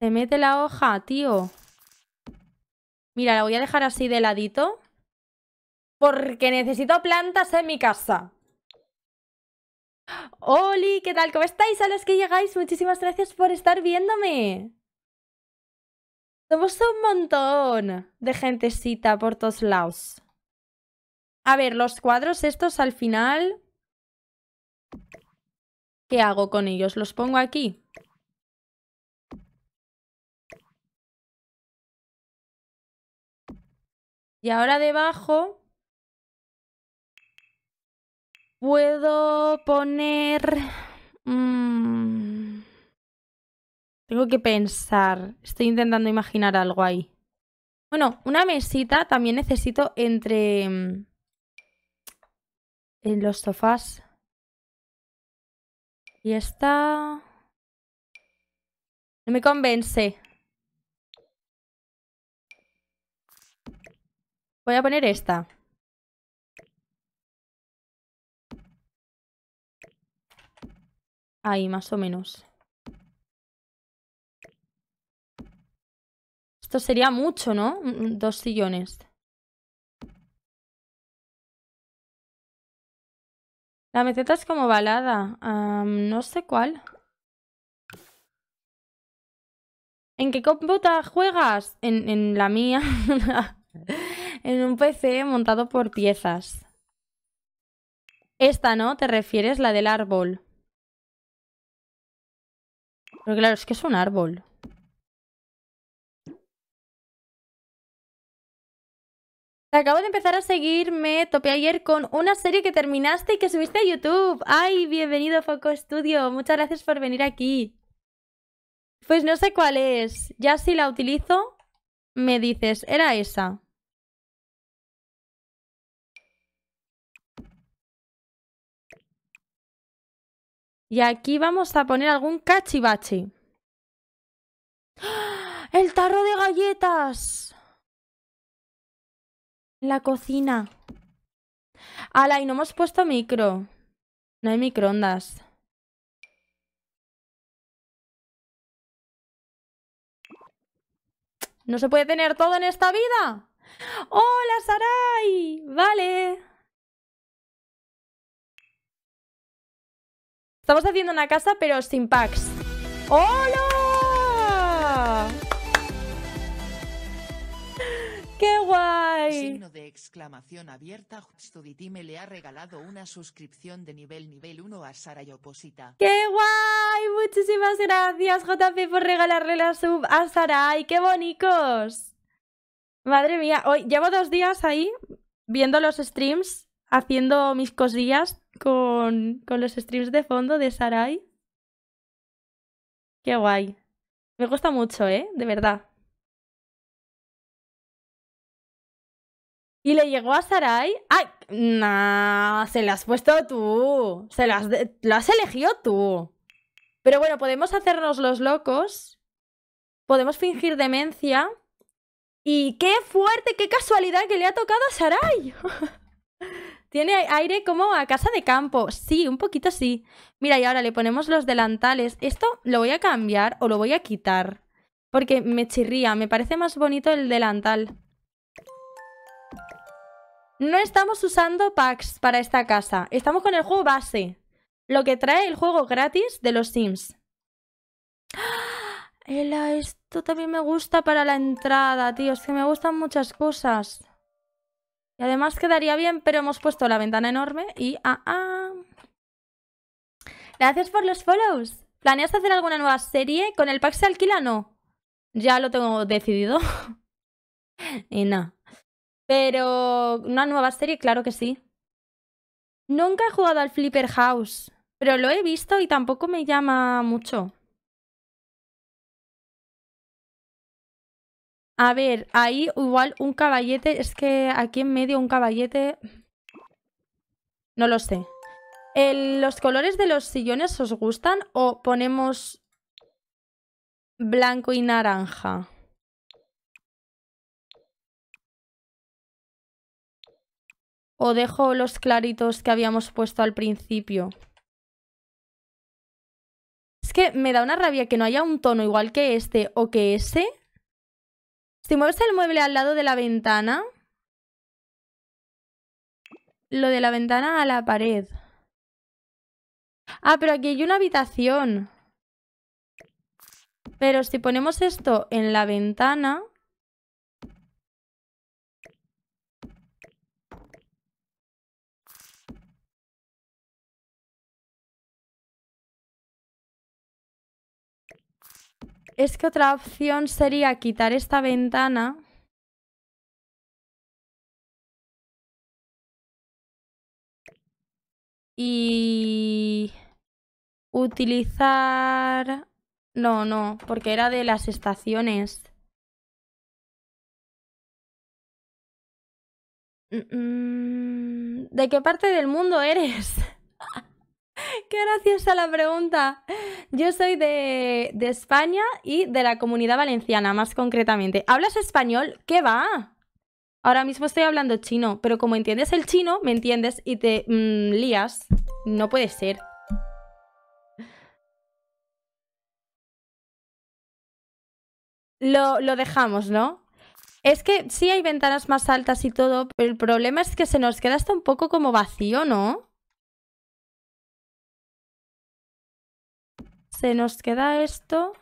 Se mete la hoja, tío. Mira, la voy a dejar así de ladito. Porque necesito plantas en mi casa. ¡Holi! ¿qué tal? ¿Cómo estáis? A los que llegáis, muchísimas gracias por estar viéndome. Somos un montón de gentecita por todos lados. A ver, los cuadros estos al final... ¿Qué hago con ellos? ¿Los pongo aquí? Y ahora debajo puedo poner... Mm, tengo que pensar. Estoy intentando imaginar algo ahí. Bueno, una mesita también necesito entre... Mm, en los sofás. Y esta... No me convence. Voy a poner esta. Ahí, más o menos. Esto sería mucho, ¿no? Mm, dos sillones. La meseta es como balada. no sé cuál. ¿En qué computa juegas? En, en la mía. en un PC montado por piezas. Esta, ¿no? ¿Te refieres? La del árbol. Pero claro, es que es un árbol. Acabo de empezar a seguirme, topé ayer con una serie que terminaste y que subiste a YouTube. ¡Ay, bienvenido Foco Studio! Muchas gracias por venir aquí. Pues no sé cuál es. Ya si la utilizo, me dices, era esa. Y aquí vamos a poner algún cachivache. ¡Ah! ¡El tarro de galletas! La cocina. Ala, y no hemos puesto micro. No hay microondas. ¿No se puede tener todo en esta vida? ¡Hola, Sarai! Vale. Estamos haciendo una casa, pero sin packs. ¡Hola! ¡Qué guay! Signo de exclamación abierta. Studitime le ha regalado una suscripción de nivel nivel 1 a Sara oposita ¡Qué guay! Muchísimas gracias, JP, por regalarle la sub a Sara. ¡Ay, qué bonitos! Madre mía, hoy llevo dos días ahí viendo los streams, haciendo mis cosillas, con, con los streams de fondo de Sarai. Qué guay. Me gusta mucho, ¿eh? De verdad. Y le llegó a Sarai. ¡Ay! no se las has puesto tú. Se las lo has elegido tú. Pero bueno, podemos hacernos los locos. Podemos fingir demencia. Y qué fuerte, qué casualidad que le ha tocado a Sarai. Tiene aire como a casa de campo. Sí, un poquito sí. Mira, y ahora le ponemos los delantales. Esto lo voy a cambiar o lo voy a quitar. Porque me chirría. Me parece más bonito el delantal. No estamos usando packs para esta casa. Estamos con el juego base. Lo que trae el juego gratis de los Sims. ¡Ah! esto también me gusta para la entrada, tío. Es que me gustan muchas cosas además quedaría bien, pero hemos puesto la ventana enorme y... Ah, ah. Gracias por los follows. ¿Planeas hacer alguna nueva serie? ¿Con el pack se alquila? No. Ya lo tengo decidido. y nada. No. Pero una nueva serie, claro que sí. Nunca he jugado al Flipper House, pero lo he visto y tampoco me llama mucho. A ver, ahí igual un caballete. Es que aquí en medio un caballete... No lo sé. ¿Los colores de los sillones os gustan o ponemos blanco y naranja? ¿O dejo los claritos que habíamos puesto al principio? Es que me da una rabia que no haya un tono igual que este o que ese si mueves el mueble al lado de la ventana... Lo de la ventana a la pared. Ah, pero aquí hay una habitación. Pero si ponemos esto en la ventana... Es que otra opción sería quitar esta ventana. Y utilizar... No, no, porque era de las estaciones. Mm, mm, ¿De qué parte del mundo eres? Qué graciosa la pregunta. Yo soy de, de, España y de la comunidad valenciana, más concretamente. ¿Hablas español? ¿Qué va? Ahora mismo estoy hablando chino, pero como entiendes el chino, me entiendes y te mm, lías. No puede ser. Lo, lo dejamos, ¿no? Es que sí hay ventanas más altas y todo, pero el problema es que se nos queda hasta un poco como vacío, ¿no? Se nos queda esto.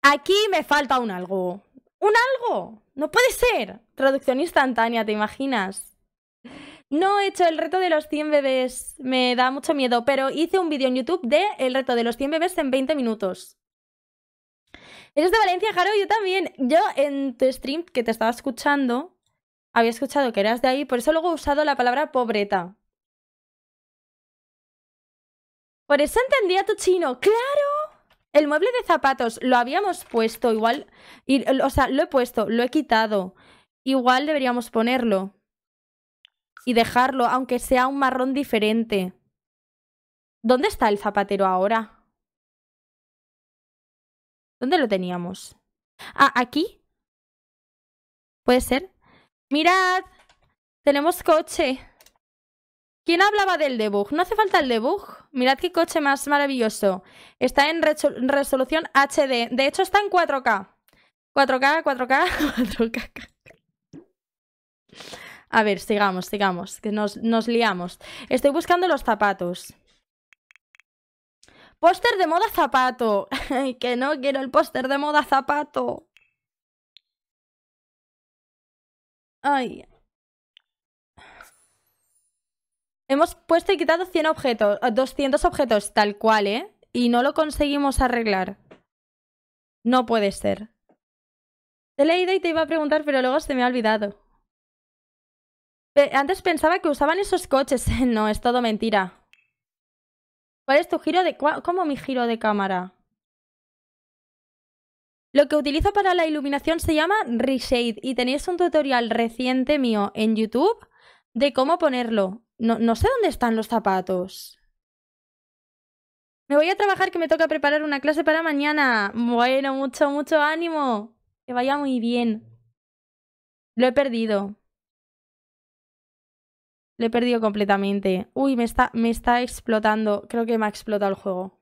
Aquí me falta un algo. ¡Un algo! ¡No puede ser! Traducción instantánea, ¿te imaginas? No he hecho el reto de los 100 bebés, me da mucho miedo, pero hice un vídeo en YouTube de el reto de los 100 bebés en 20 minutos. Eres de Valencia, Jaro, yo también. Yo en tu stream que te estaba escuchando, había escuchado que eras de ahí, por eso luego he usado la palabra pobreta. Por eso a tu chino. ¡Claro! El mueble de zapatos lo habíamos puesto igual. o sea, lo he puesto, lo he quitado. Igual deberíamos ponerlo. Y dejarlo, aunque sea un marrón diferente. ¿Dónde está el zapatero ahora? ¿Dónde lo teníamos? Ah, aquí. ¿Puede ser? Mirad, tenemos coche. ¿Quién hablaba del debug? No hace falta el debug. Mirad qué coche más maravilloso. Está en resolución HD. De hecho, está en 4K. 4K, 4K, 4K. A ver, sigamos, sigamos, que nos, nos liamos. Estoy buscando los zapatos. Póster de moda zapato. que no quiero el póster de moda zapato. Ay, Hemos puesto y quitado 100 objetos, 200 objetos, tal cual, ¿eh? Y no lo conseguimos arreglar. No puede ser. Te he leído y te iba a preguntar, pero luego se me ha olvidado. Antes pensaba que usaban esos coches. no, es todo mentira. ¿Cuál es tu giro de... ¿Cómo mi giro de cámara? Lo que utilizo para la iluminación se llama Reshade y tenéis un tutorial reciente mío en YouTube de cómo ponerlo. No, no sé dónde están los zapatos. Me voy a trabajar que me toca preparar una clase para mañana. Bueno, mucho, mucho ánimo. Que vaya muy bien. Lo he perdido. Lo he perdido completamente. Uy, me está, me está explotando. Creo que me ha explotado el juego.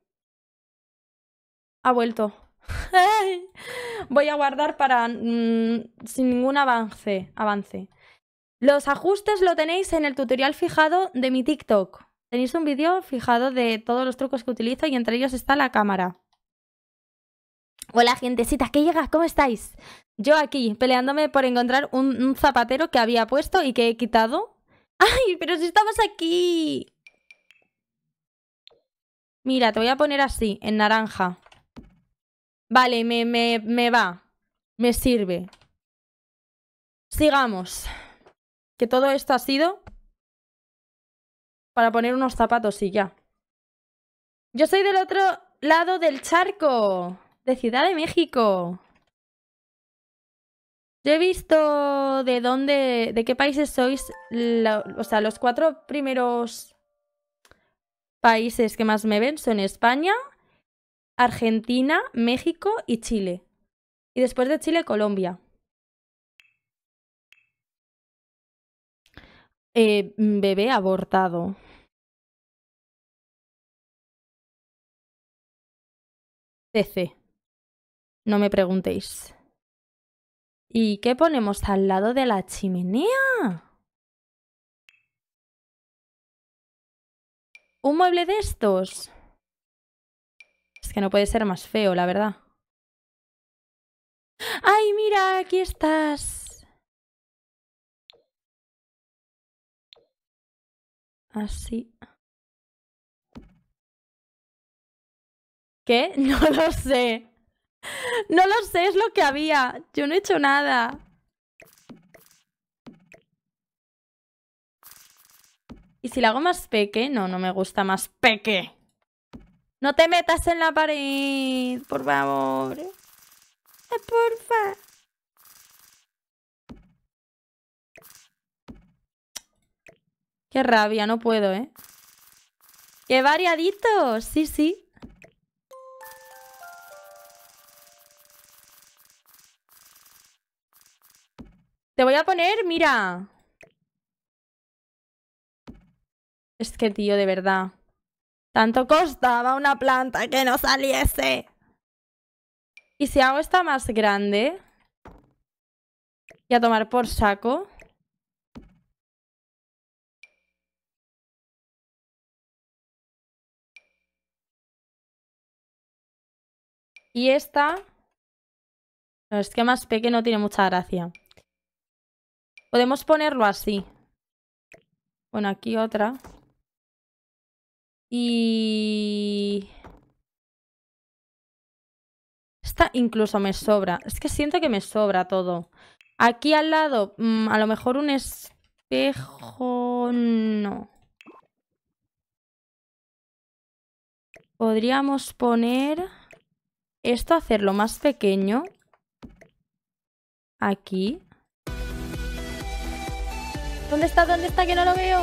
Ha vuelto. Voy a guardar para... Mm, sin ningún avance. Avance. Los ajustes lo tenéis en el tutorial fijado de mi TikTok. Tenéis un vídeo fijado de todos los trucos que utilizo y entre ellos está la cámara. Hola gentecita, ¿qué llega? ¿Cómo estáis? Yo aquí, peleándome por encontrar un, zapatero que había puesto y que he quitado. ¡Ay, pero si estamos aquí! Mira, te voy a poner así, en naranja. Vale, me, me, me va. Me sirve. Sigamos. Que todo esto ha sido para poner unos zapatos y ya. Yo soy del otro lado del charco, de Ciudad de México. Yo he visto de dónde, de qué países sois, o sea, los cuatro primeros países que más me ven son España, Argentina, México y Chile. Y después de Chile, Colombia. eh, mm, bebé abortado. CC. No me preguntéis. ¿Y qué ponemos al lado de la chimenea? ¿Un mueble de estos? Es que no puede ser más feo, la verdad. ¡Ay, mira! Aquí estás. Así. ¿Qué? No lo sé. No lo sé, es lo que había. Yo no he hecho nada. ¿Y si la hago más peque? No, no me gusta más peque. No te metas en la pared, por favor. Eh, porfa. Qué rabia, no puedo, ¿eh? ¡Qué variaditos! Sí, sí. Te voy a poner, mira. Es que, tío, de verdad. Tanto costaba una planta que no saliese. Y si hago esta más grande... Y a tomar por saco. Y esta... No, es que más pequeño tiene mucha gracia. Podemos ponerlo así. Bueno, aquí otra. Y... Esta incluso me sobra. Es que siento que me sobra todo. Aquí al lado, mm, a lo mejor un espejo... No. Podríamos poner esto hacerlo más pequeño aquí. ¿Dónde está? ¿Dónde está? Que no lo veo.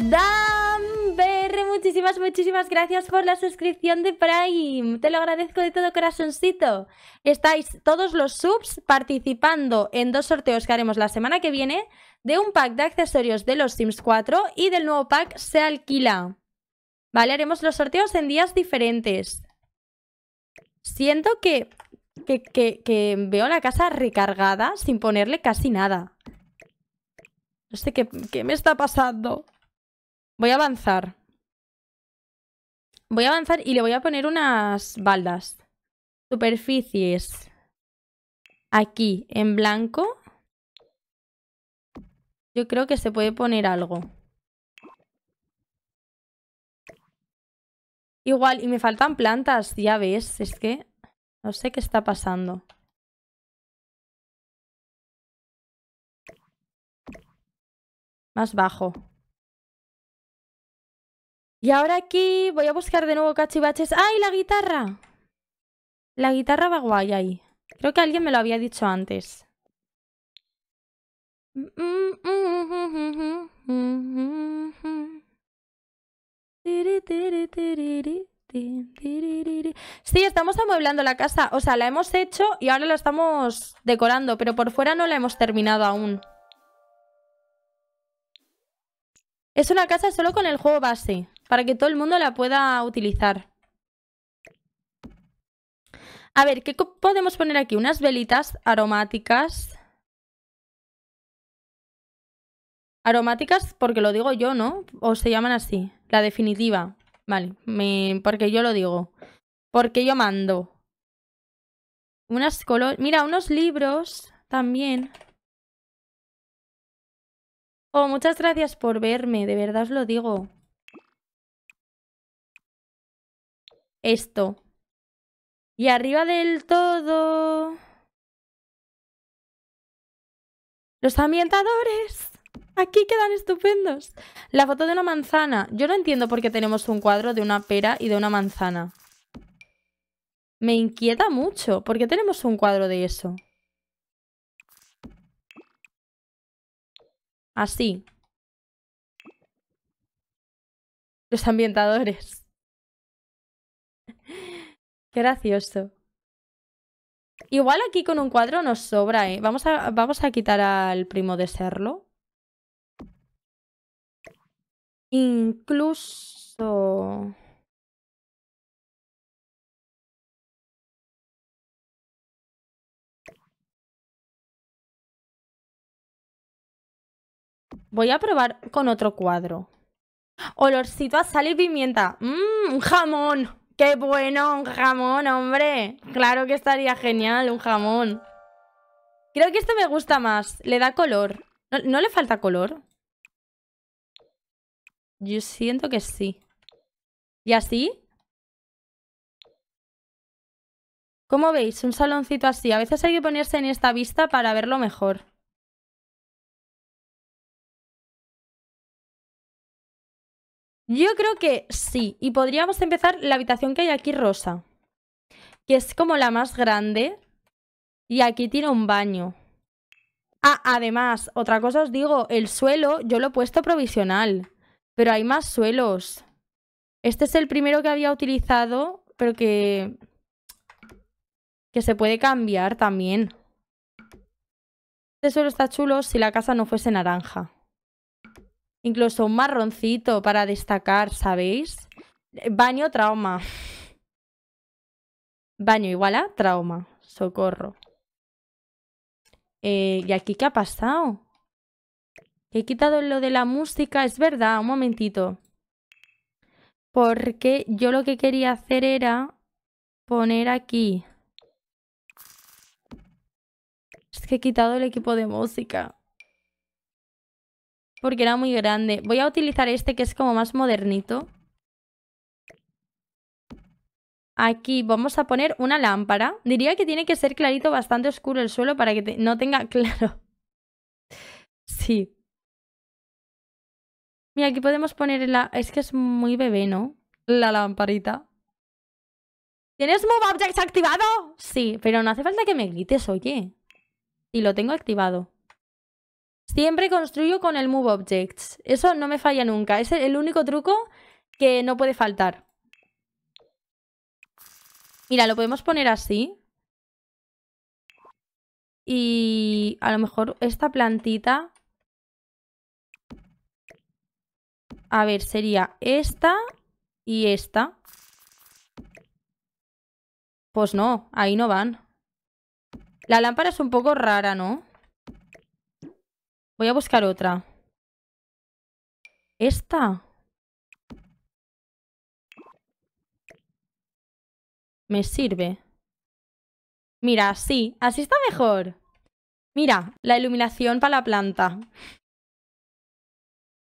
damber muchísimas, muchísimas gracias por la suscripción de Prime. Te lo agradezco de todo corazoncito. Estáis todos los subs participando en dos sorteos que haremos la semana que viene de un pack de accesorios de los Sims 4 y del nuevo pack Se Alquila. Vale, haremos los sorteos en días diferentes. Siento que, que, veo la casa recargada sin ponerle casi nada. No sé qué, qué me está pasando. Voy a avanzar. Voy a avanzar y le voy a poner unas baldas. Superficies. Aquí, en blanco. Yo creo que se puede poner algo. Igual, y me faltan plantas, ya ves, es que no sé qué está pasando. Más bajo. Y ahora aquí voy a buscar de nuevo cachivaches. ¡Ay, la guitarra! La guitarra va guay ahí. Creo que alguien me lo había dicho antes. Sí, estamos amueblando la casa. O sea, la hemos hecho y ahora la estamos decorando, pero por fuera no la hemos terminado aún. Es una casa solo con el juego base, para que todo el mundo la pueda utilizar. A ver, ¿qué podemos poner aquí? Unas velitas aromáticas. Aromáticas, porque lo digo yo, ¿no? O se llaman así. La definitiva. Vale, porque yo lo digo. Porque yo mando. Unas color... Mira, unos libros también. Oh, muchas gracias por verme, de verdad os lo digo. Esto. Y arriba del todo... Los ambientadores. Aquí quedan estupendos. La foto de una manzana. Yo no entiendo por qué tenemos un cuadro de una pera y de una manzana. Me inquieta mucho. ¿Por qué tenemos un cuadro de eso? Así. Los ambientadores. Qué gracioso. Igual aquí con un cuadro nos sobra, ¿eh? Vamos a, vamos a quitar al primo de serlo. Incluso... Voy a probar con otro cuadro. Olorcito a sal y pimienta. ¡Mmm! ¡Un jamón! ¡Qué bueno! ¡Un jamón, hombre! Claro que estaría genial, un jamón. Creo que este me gusta más. Le da color. no, no le falta color? Yo siento que sí. ¿Y así? ¿Cómo veis? Un saloncito así. A veces hay que ponerse en esta vista para verlo mejor. Yo creo que sí. Y podríamos empezar la habitación que hay aquí rosa. Que es como la más grande. Y aquí tiene un baño. Ah, además, otra cosa os digo, el suelo yo lo he puesto provisional. Pero hay más suelos. Este es el primero que había utilizado, pero que... Que se puede cambiar también. Este suelo está chulo si la casa no fuese naranja. Incluso un marroncito para destacar, ¿sabéis? Baño trauma. Baño igual a trauma. Socorro. Eh, ¿Y aquí qué ha pasado? He quitado lo de la música, es verdad, un momentito. Porque yo lo que quería hacer era poner aquí. Es que he quitado el equipo de música. Porque era muy grande. Voy a utilizar este que es como más modernito. Aquí vamos a poner una lámpara. Diría que tiene que ser clarito, bastante oscuro el suelo para que no tenga claro. Sí. Y aquí podemos poner la... Es que es muy bebé, ¿no? La lamparita. ¿Tienes Move Objects activado? Sí, pero no hace falta que me grites, oye. Y lo tengo activado. Siempre construyo con el Move Objects. Eso no me falla nunca. Es el único truco que no puede faltar. Mira, lo podemos poner así. Y a lo mejor esta plantita A ver, sería esta y esta. Pues no, ahí no van. La lámpara es un poco rara, ¿no? Voy a buscar otra. ¿Esta? Me sirve. Mira, sí, así está mejor. Mira, la iluminación para la planta.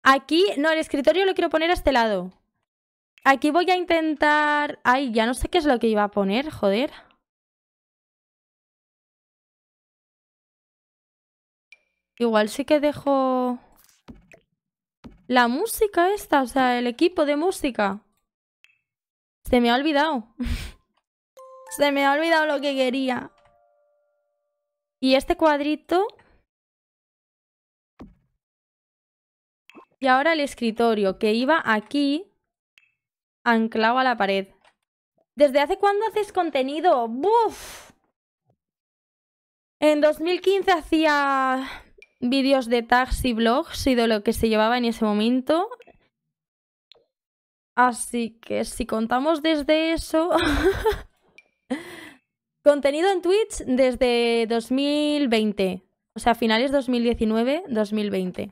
Aquí, no, el escritorio lo quiero poner a este lado. Aquí voy a intentar... Ay, ya no sé qué es lo que iba a poner, joder. Igual sí que dejo... La música esta, o sea, el equipo de música. Se me ha olvidado. Se me ha olvidado lo que quería. Y este cuadrito Y ahora el escritorio, que iba aquí, anclado a la pared. ¿Desde hace cuándo haces contenido? ¡Buf! En 2015 hacía vídeos de tags y blogs y de lo que se llevaba en ese momento. Así que si contamos desde eso... Contenido en Twitch desde 2020. O sea, finales 2019-2020.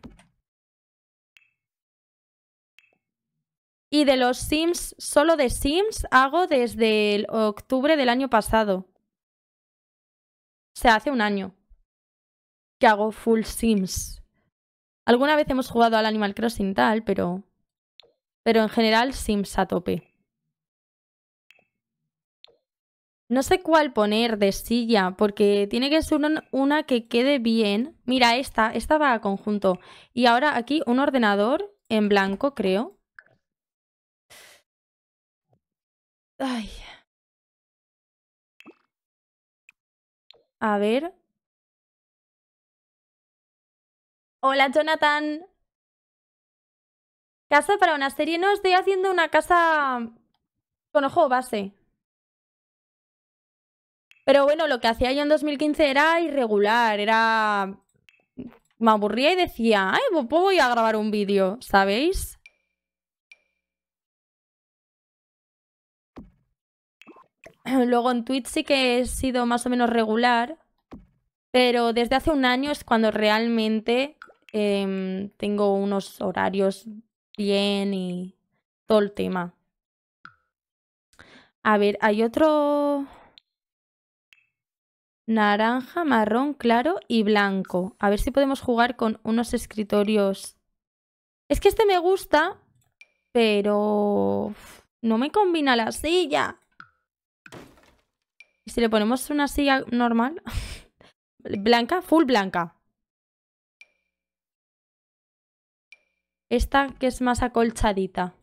Y de los Sims, solo de Sims hago desde el octubre del año pasado. O sea, hace un año que hago full Sims. Alguna vez hemos jugado al Animal Crossing tal, pero. Pero en general Sims a tope. No sé cuál poner de silla, porque tiene que ser una que quede bien. Mira, esta, esta va a conjunto. Y ahora aquí un ordenador en blanco, creo. Ay. A ver. Hola, Jonathan. Casa para una serie. No, estoy haciendo una casa con ojo base. Pero bueno, lo que hacía yo en 2015 era irregular, era... Me aburría y decía, ay, pues voy a grabar un vídeo, ¿sabéis? Luego en Twitch sí que he sido más o menos regular, pero desde hace un año es cuando realmente em, tengo unos horarios bien y todo el tema. A ver, hay otro naranja, marrón, claro y blanco. A ver si podemos jugar con unos escritorios. Es que este me gusta, pero no me combina la silla. Y si le ponemos una silla normal, blanca, full blanca. Esta que es más acolchadita.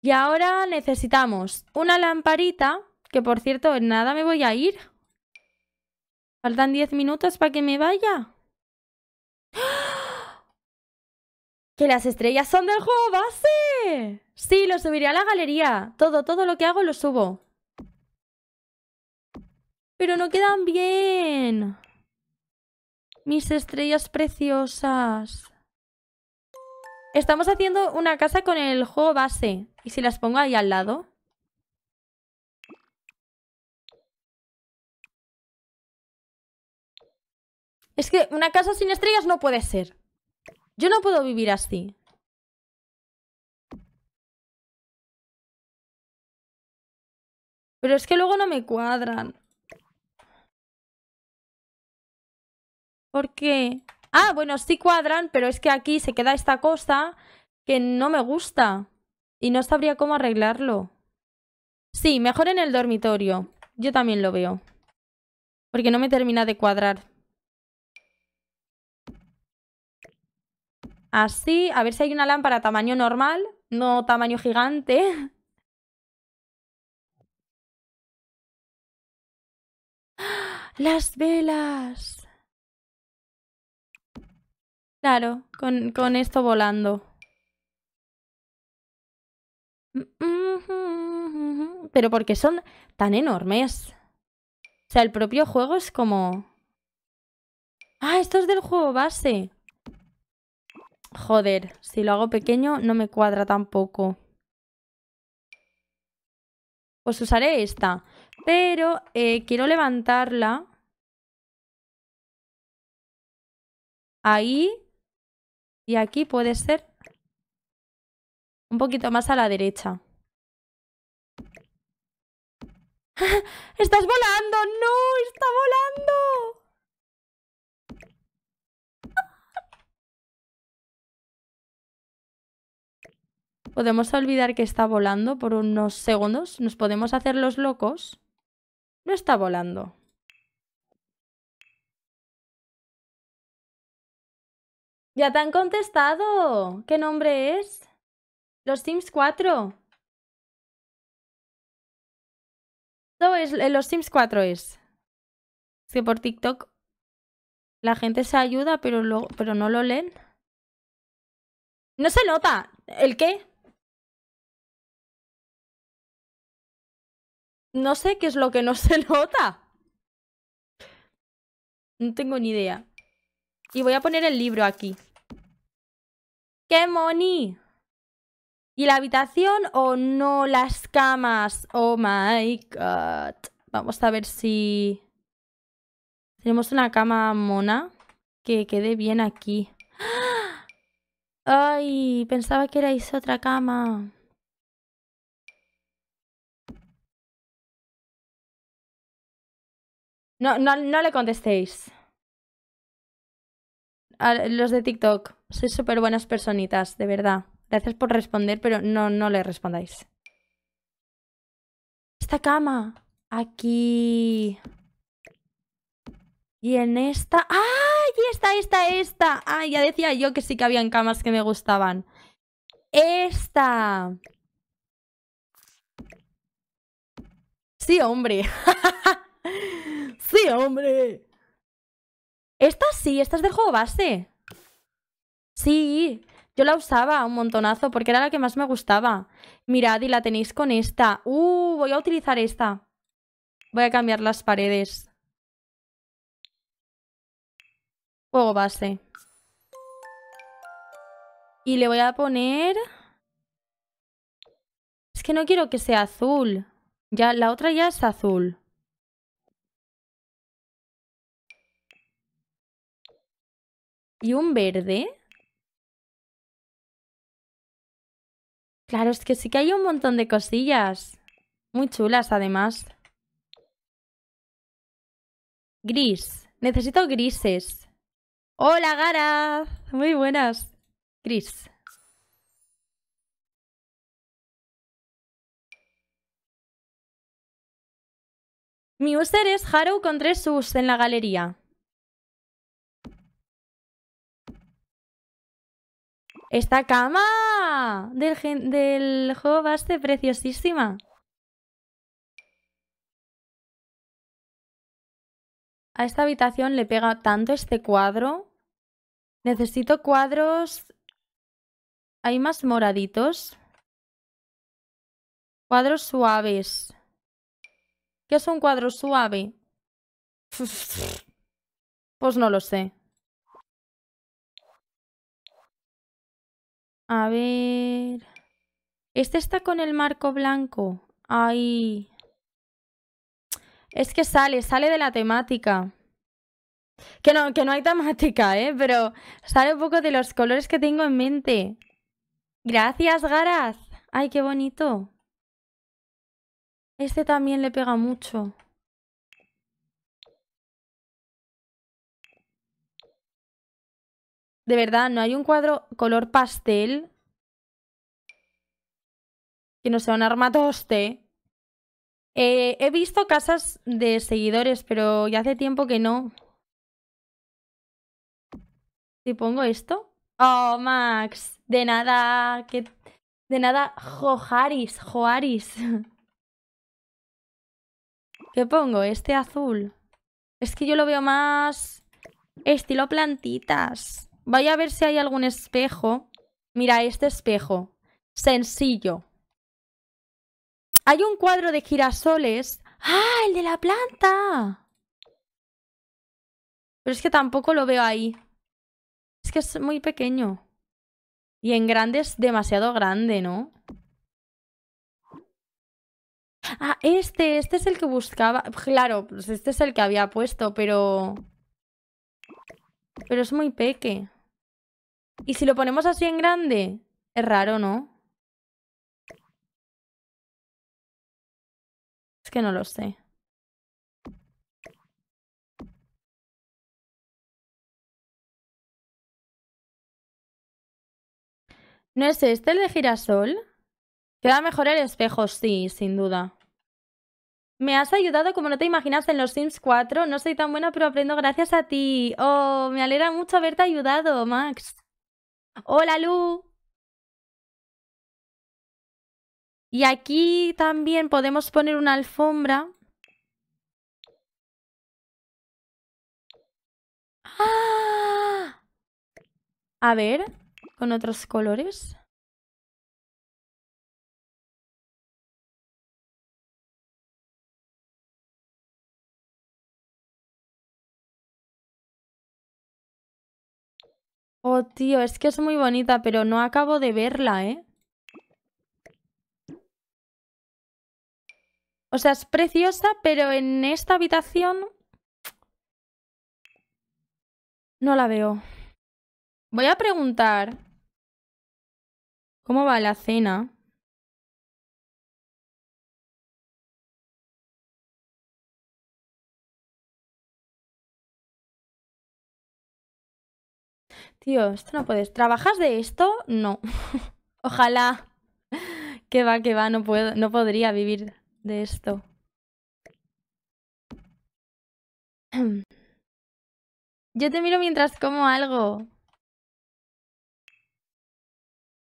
Y ahora necesitamos una lamparita, que por cierto, en nada me voy a ir. Faltan 10 minutos para que me vaya. ¡Ah! Que las estrellas son del juego base. Sí, lo subiré a la galería. Todo, todo lo que hago lo subo. Pero no quedan bien. Mis estrellas preciosas. Estamos haciendo una casa con el juego base. ¿Y si las pongo ahí al lado? Es que una casa sin estrellas no puede ser. Yo no puedo vivir así. Pero es que luego no me cuadran. ¿Por qué? Ah, bueno, sí cuadran, pero es que aquí se queda esta cosa que no me gusta. Y no sabría cómo arreglarlo. Sí, mejor en el dormitorio. Yo también lo veo. Porque no me termina de cuadrar. Así, a ver si hay una lámpara tamaño normal, no tamaño gigante. Las velas. Claro, con, con esto volando. Pero porque son tan enormes. O sea, el propio juego es como... Ah, esto es del juego base. Joder, si lo hago pequeño no me cuadra tampoco. Pues usaré esta. Pero eh, quiero levantarla. Ahí. Y aquí puede ser. Un poquito más a la derecha. ¡Estás volando! ¡No! ¡Está volando! podemos olvidar que está volando por unos segundos, nos podemos hacer los locos. No está volando. Ya te han contestado. ¿Qué nombre es? Los Sims 4. es, eh, los Sims 4 es. Es que por TikTok la gente se ayuda, pero, pero no lo leen. No se nota. ¿El qué? No sé qué es lo que no se nota. No tengo ni idea. Y voy a poner el libro aquí. ¡Qué moni! ¿Y la habitación o no las camas? Oh my god. Vamos a ver si... Tenemos una cama mona que quede bien aquí. ¡Ay! Pensaba que erais otra cama. No, no, no le contestéis. A los de TikTok, sois súper buenas personitas, de verdad. Gracias por responder, pero no, no le respondáis. Esta cama. Aquí. Y en esta... ¡Ah! Y esta, esta, esta. Ah, ya decía yo que sí que habían camas que me gustaban. Esta. Sí, hombre. ¡Sí, hombre! Esta sí, esta es del juego base. Sí, yo la usaba un montonazo porque era la que más me gustaba. Mirad, y la tenéis con esta. ¡Uh! Voy a utilizar esta. Voy a cambiar las paredes. Juego base. Y le voy a poner... Es que no quiero que sea azul. Ya, la otra ya es azul. y un verde. Claro, es que sí que hay un montón de cosillas. Muy chulas, además. Gris. Necesito grises. Hola, Gara! Muy buenas. Gris. Mi user es Haru con tres sus en la galería. Esta cama del, del juego ser preciosísima. A esta habitación le pega tanto este cuadro. Necesito cuadros... Hay más moraditos. Cuadros suaves. ¿Qué es un cuadro suave? Pues no lo sé. A ver... Este está con el marco blanco. Ay, Es que sale, sale de la temática. Que no, que no hay temática, ¿eh? Pero sale un poco de los colores que tengo en mente. Gracias, Garaz. Ay, qué bonito. Este también le pega mucho. De verdad, no hay un cuadro color pastel que no sea un armatoste. Eh, he visto casas de seguidores, pero ya hace tiempo que no. Si pongo esto. Oh, Max. De nada. De nada. Joharis. Joaris. ¿Qué pongo? Este azul. Es que yo lo veo más... Estilo plantitas. Vaya a ver si hay algún espejo. Mira, este espejo. Sencillo. Hay un cuadro de girasoles. ¡Ah, el de la planta! Pero es que tampoco lo veo ahí. Es que es muy pequeño. Y en grande es demasiado grande, ¿no? Ah, este, este es el que buscaba. Claro, pues este es el que había puesto, pero... Pero es muy peque. Y si lo ponemos así en grande, es raro, ¿no? Es que no lo sé. ¿No es este el de girasol? Queda mejor el espejo, sí, sin duda. Me has ayudado como no te imaginas en los Sims 4. No soy tan buena, pero aprendo gracias a ti. Oh, me alegra mucho haberte ayudado, Max. Hola, Lu. Y aquí también podemos poner una alfombra. ¡Ah! A ver, con otros colores. Oh, tío, es que es muy bonita, pero no acabo de verla, ¿eh? O sea, es preciosa, pero en esta habitación... No la veo. Voy a preguntar... ¿Cómo va la cena? Tío, esto no puedes. ¿Trabajas de esto? No. Ojalá. Que va, que va, no puedo, no podría vivir de esto. Yo te miro mientras como algo.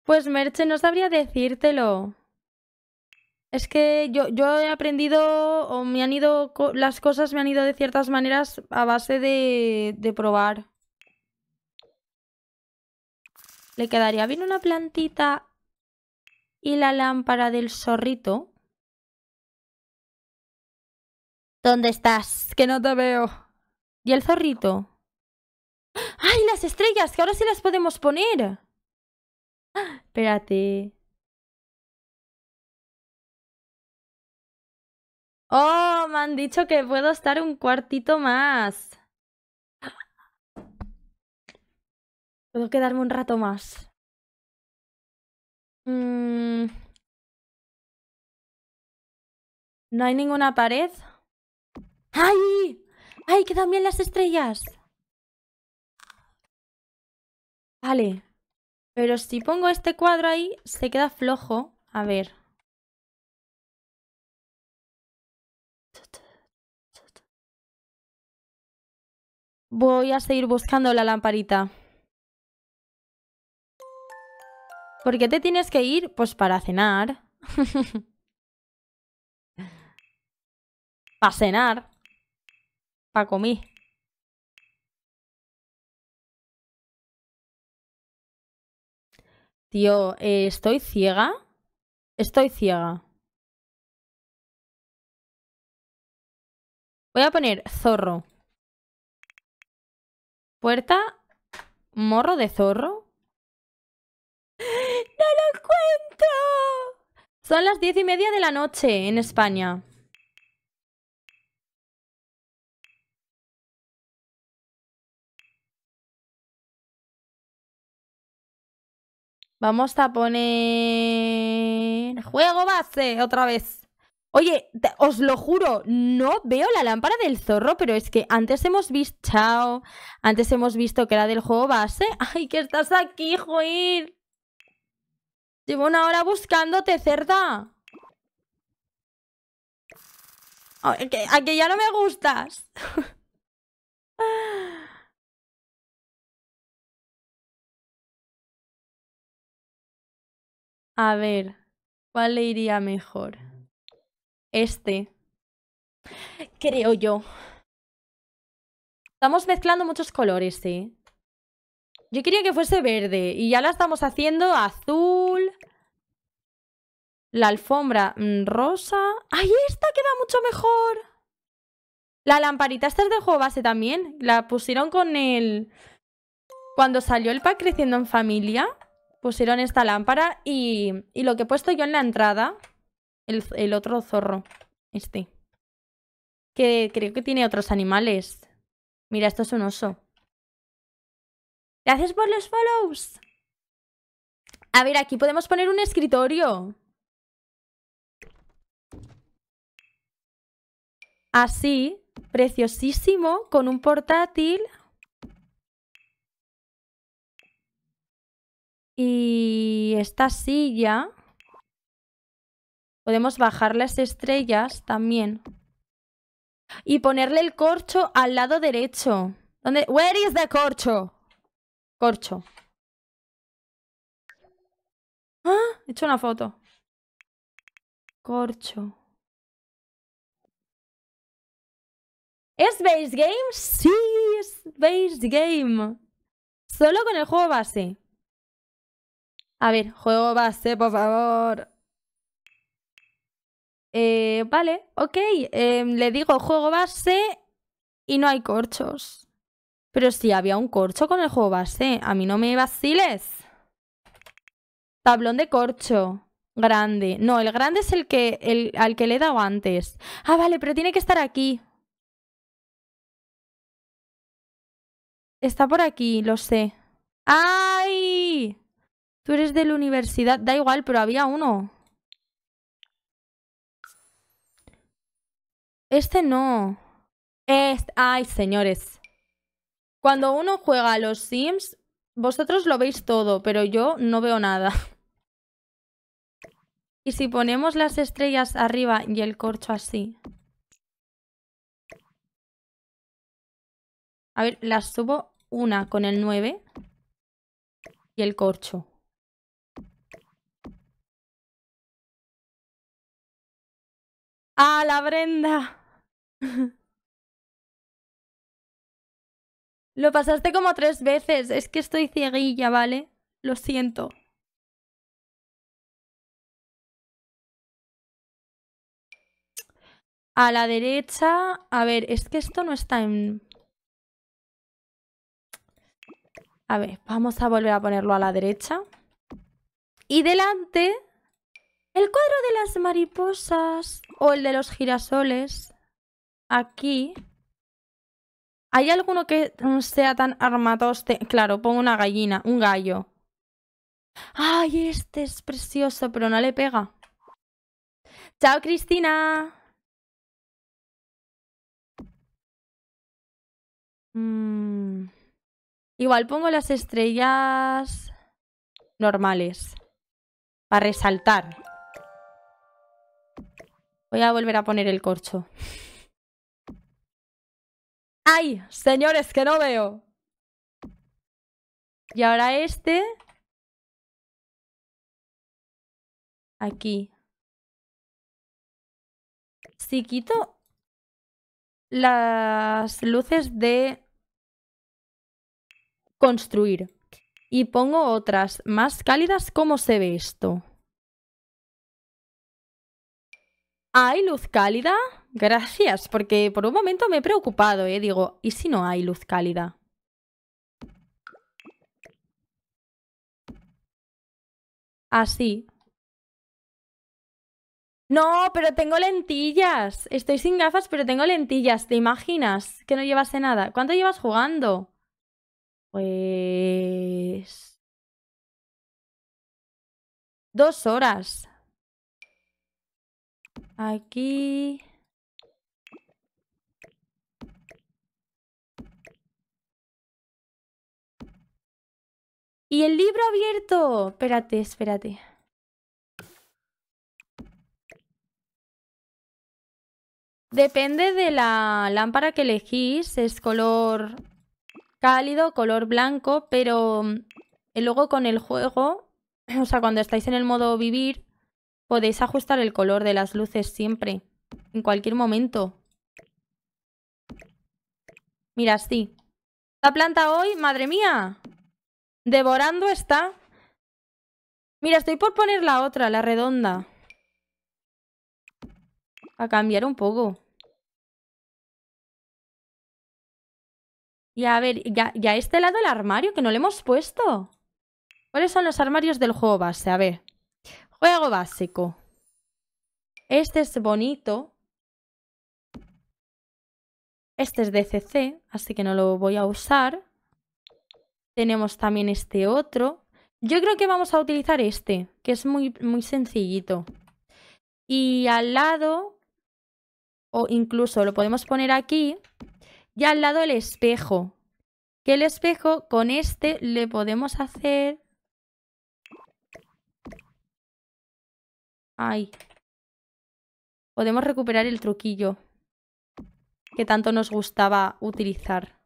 Pues Merche, no sabría decírtelo. Es que yo, yo he aprendido o me han ido, las cosas me han ido de ciertas maneras a base de, de probar. Le quedaría bien una plantita y la lámpara del zorrito. ¿Dónde estás? Que no te veo. ¿Y el zorrito? ¡Ay, las estrellas! Que ahora sí las podemos poner. Espérate. Oh, me han dicho que puedo estar un cuartito más. Puedo quedarme un rato más. Mm. No hay ninguna pared. ¡Ay! ¡Ay, quedan bien las estrellas! Vale. Pero si pongo este cuadro ahí, se queda flojo. A ver. Voy a seguir buscando la lamparita. ¿Por qué te tienes que ir? Pues para cenar. para cenar. Para comer. Tío, eh, ¿estoy ciega? Estoy ciega. Voy a poner zorro. Puerta, morro de zorro lo cuento Son las diez y media de la noche en España. Vamos a poner... Juego base otra vez. Oye, os lo juro, no veo la lámpara del zorro, pero es que antes hemos visto... Chao. Antes hemos visto que era del juego base. ¡Ay, que estás aquí, Joir! Llevo una hora buscándote, cerda. Oh, a que ya no me gustas. a ver, ¿cuál le iría mejor? Este. Creo yo. Estamos mezclando muchos colores, sí. ¿eh? Yo quería que fuese verde y ya la estamos haciendo azul. La alfombra mm, rosa. ¡Ay, esta queda mucho mejor! La lamparita esta es del juego base también. La pusieron con el... Cuando salió el pack creciendo en familia, pusieron esta lámpara y, y lo que he puesto yo en la entrada, el otro zorro, este. Que creo que tiene otros animales. Mira, esto es un oso. Gracias por los follows. A ver, aquí podemos poner un escritorio. Así, preciosísimo, con un portátil. Y esta silla. Podemos bajar las estrellas también. Y ponerle el corcho al lado derecho. ¿Dónde? Where is the corcho? Corcho. ¡Ah! He hecho una foto. Corcho. ¿Es base game? Sí, es base game. Solo con el juego base. A ver, juego base, por favor. Eh, vale, ok. Em, le digo juego base y no hay corchos. Pero sí, había un corcho con el juego base. A mí no me vaciles. Tablón de corcho. Grande. No, el grande es el que el, al que le he dado antes. Ah, vale, pero tiene que estar aquí. Está por aquí, lo sé. ¡Ay! Tú eres de la universidad. Da igual, pero había uno. Este no. Este, ay, señores. Cuando uno juega a los Sims, vosotros lo veis todo, pero yo no veo nada. Y si ponemos las estrellas arriba y el corcho así. A ver, las subo una con el 9 y el corcho. ¡Ah, la Brenda! Lo pasaste como tres veces. Es que estoy cieguilla, ¿vale? Lo siento. A la derecha... A ver, es que esto no está en... A ver, vamos a volver a ponerlo a la derecha. Y delante... El cuadro de las mariposas o el de los girasoles. Aquí. ¿Hay alguno que sea tan armatoste? Claro, pongo una gallina, un gallo. ¡Ay, este es precioso, pero no le pega! ¡Chao, Cristina! Mm, igual pongo las estrellas normales. Para resaltar. Voy a volver a poner el corcho. ¡Ay! Señores, que no veo. Y ahora este. Aquí. Si quito las luces de construir y pongo otras más cálidas, ¿cómo se ve esto? ¿Hay luz cálida? Gracias, porque por un momento me he preocupado, ¿eh? Digo, ¿y si no hay luz cálida? Así. Ah, no, pero tengo lentillas. Estoy sin gafas, pero tengo lentillas. ¿Te imaginas que no llevase nada? ¿Cuánto llevas jugando? Pues... Dos horas. Aquí... Y el libro abierto. Espérate, espérate. Depende de la lámpara que elegís. Es color cálido, color blanco, pero mm, eh, luego con el juego, o sea, cuando estáis en el modo vivir, podéis ajustar el color de las luces siempre, en cualquier momento. Mira, sí. La planta hoy, madre mía, Devorando está. Mira, estoy por poner la otra, la redonda. A cambiar un poco. Y a ver, ya, ya este lado el armario que no le hemos puesto. ¿Cuáles son los armarios del juego base? A ver. Juego básico. Este es bonito. Este es de así que no lo voy a usar. Tenemos también este otro. Yo creo que vamos a utilizar este, que es muy, muy sencillito. Y al lado, o incluso lo podemos poner aquí, y al lado el espejo. Que el espejo con este le podemos hacer... Ay. Podemos recuperar el truquillo que tanto nos gustaba utilizar.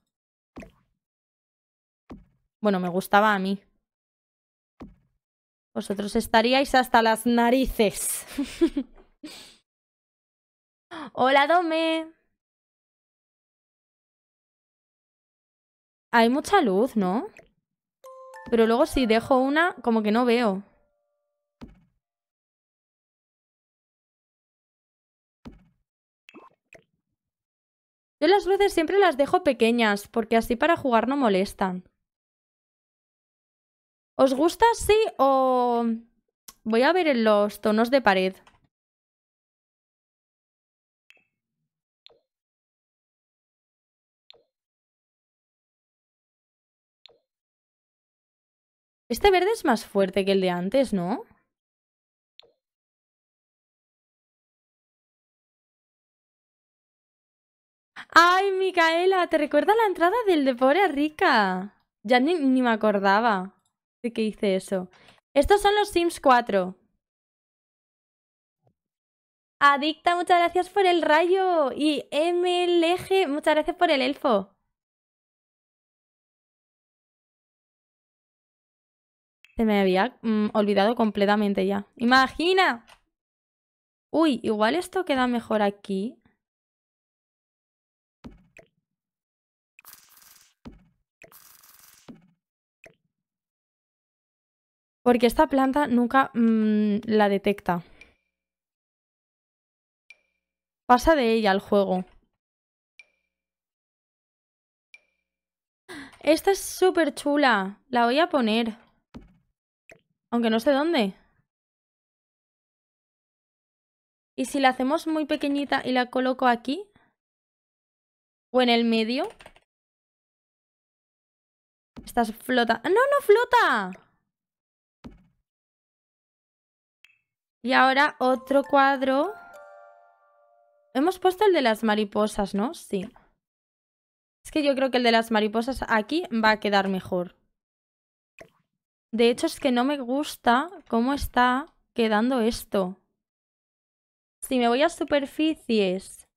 Bueno, me gustaba a mí. Vosotros estaríais hasta las narices. Hola, Dome. Hay mucha luz, ¿no? Pero luego si dejo una, como que no veo. Yo las luces siempre las dejo pequeñas, porque así para jugar no molestan. ¿Os gusta sí o...? Voy a ver en los tonos de pared. Este verde es más fuerte que el de antes, ¿no? ¡Ay, Micaela! ¿Te recuerda la entrada del de Pobre Rica? Ya ni me acordaba qué hice eso. Estos son los Sims 4. Adicta, muchas gracias por el rayo. Y MLG, muchas gracias por el elfo. Se me había mm, olvidado completamente ya. ¡Imagina! Uy, igual esto queda mejor aquí. Porque esta planta nunca mm, la detecta. Pasa de ella al juego. Esta es súper chula. La voy a poner. Aunque no sé dónde. Y si la hacemos muy pequeñita y la coloco aquí. O en el medio. ¿Estás flota. ¡No, no flota! Y ahora otro cuadro. Hemos puesto el de las mariposas, ¿no? Sí. Es que yo creo que el de las mariposas aquí va a quedar mejor. De hecho, es que no me gusta cómo está quedando esto. Si me voy a superficies,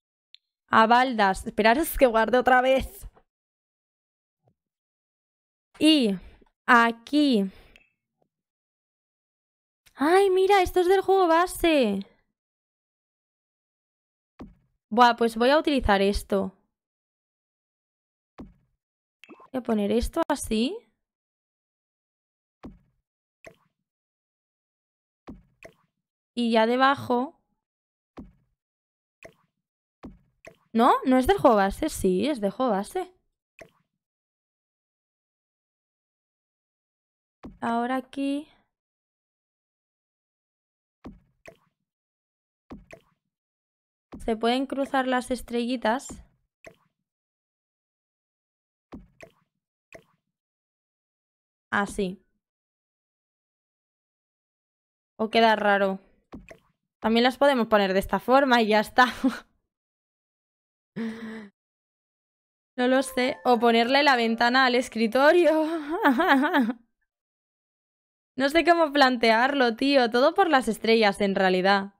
a baldas... Esperaros que guarde otra vez. Y aquí ¡Ay, mira! Esto es del juego base. Buah, pues voy a utilizar esto. Voy a poner esto así. Y ya debajo... ¿No? ¿No es del juego base? Sí, es del juego base. Ahora aquí... Se pueden cruzar las estrellitas. Así. O queda raro. También las podemos poner de esta forma y ya está. No lo sé. O ponerle la ventana al escritorio. No sé cómo plantearlo, tío. Todo por las estrellas, en realidad.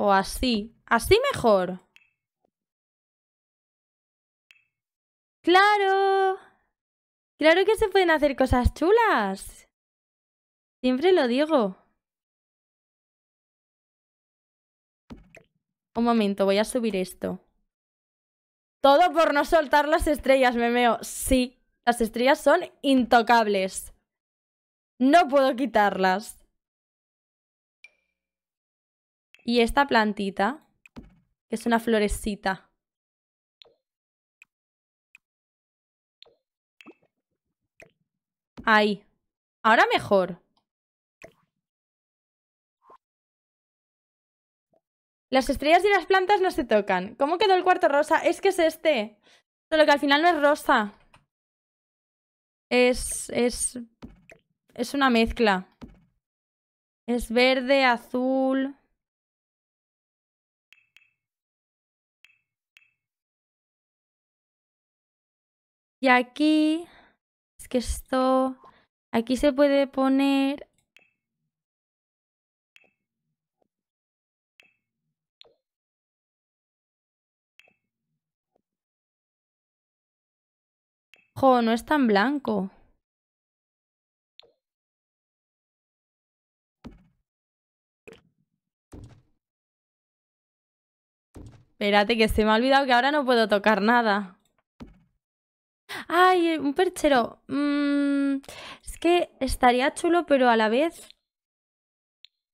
O así. Así mejor. ¡Claro! ¡Claro que se pueden hacer cosas chulas! Siempre lo digo. Un momento, voy a subir esto. Todo por no soltar las estrellas, memeo. Sí, las estrellas son intocables. No puedo quitarlas. Y esta plantita, que es una florecita. Ahí. Ahora mejor. Las estrellas y las plantas no se tocan. ¿Cómo quedó el cuarto rosa? Es que es este. Solo que al final no es rosa. Es... es... es una mezcla. Es verde, azul... Y aquí, es que esto, aquí se puede poner... Jo, no es tan blanco. Espérate, que se me ha olvidado que ahora no puedo tocar nada. Ay, eh, un perchero. Mm, es que estaría chulo, pero a la vez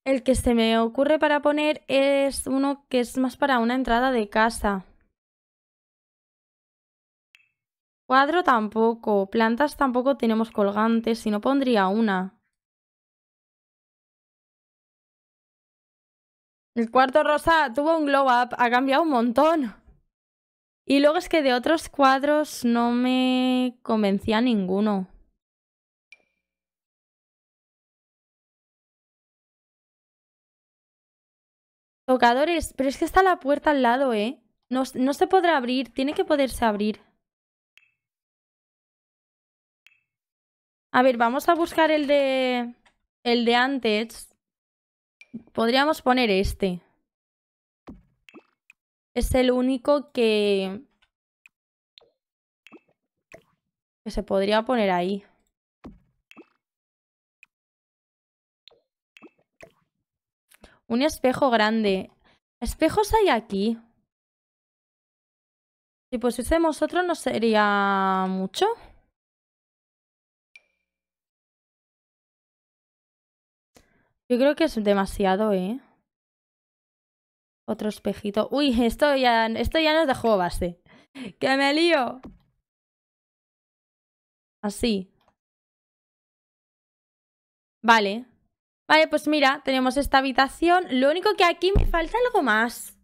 el que se me ocurre para poner es uno que es más para una entrada de casa. Cuadro tampoco, plantas tampoco tenemos colgantes, si no pondría una. El cuarto rosa tuvo un glow up, ha cambiado un montón. Y luego es que de otros cuadros no me convencía ninguno. Tocadores, pero es que está la puerta al lado, ¿eh? No, no se podrá abrir, tiene que poderse abrir. A ver, vamos a buscar el de... El de antes. Podríamos poner este. Es el único que... se podría poner ahí. Un espejo grande. ¿Espejos hay aquí? Si pusiésemos otro no sería mucho. Yo creo que es demasiado, ¿eh? Otro espejito. Uy, esto ya, esto ya no es de juego base. ¡Que me lío! Así. Vale. Vale, pues mira, tenemos esta habitación. Lo único que aquí me falta algo más.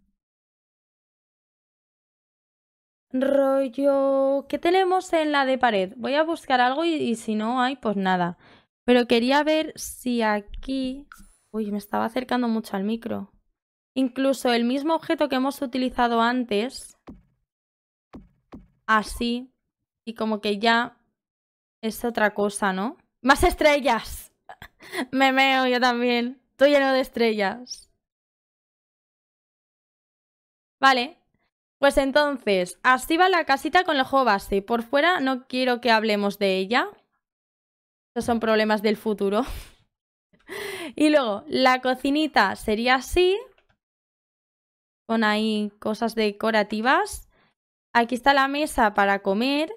Rollo... ¿Qué tenemos en la de pared? Voy a buscar algo y si no hay, pues nada. Pero quería ver si aquí... Uy, me estaba acercando mucho al micro. Incluso el mismo objeto que hemos utilizado antes, así, y como que ya es otra cosa, ¿no? ¡Más estrellas! Me meo yo también. Estoy lleno de estrellas. Vale. Pues entonces, así va la casita con el juego base. Por fuera no quiero que hablemos de ella. Estos son problemas del futuro. y luego, la cocinita sería así. Con ahí cosas decorativas. Aquí está la mesa para comer,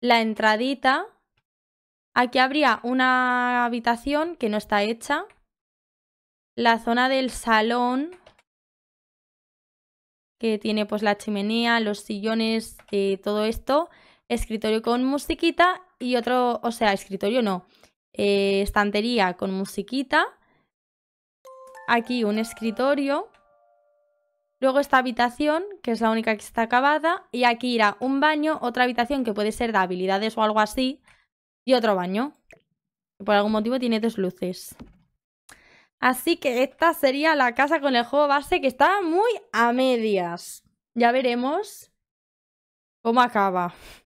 la entradita. Aquí habría una habitación que no está hecha. La zona del salón, que tiene pues la chimenea, los sillones, eh, todo esto. Escritorio con musiquita y otro, o sea, escritorio no. Eh, estantería con musiquita. Aquí un escritorio. Luego esta habitación, que es la única que está acabada, y aquí irá un baño, otra habitación que puede ser de habilidades o algo así, y otro baño. por algún motivo tiene dos luces. Así que esta sería la casa con el juego base que está muy a medias. Ya veremos cómo acaba.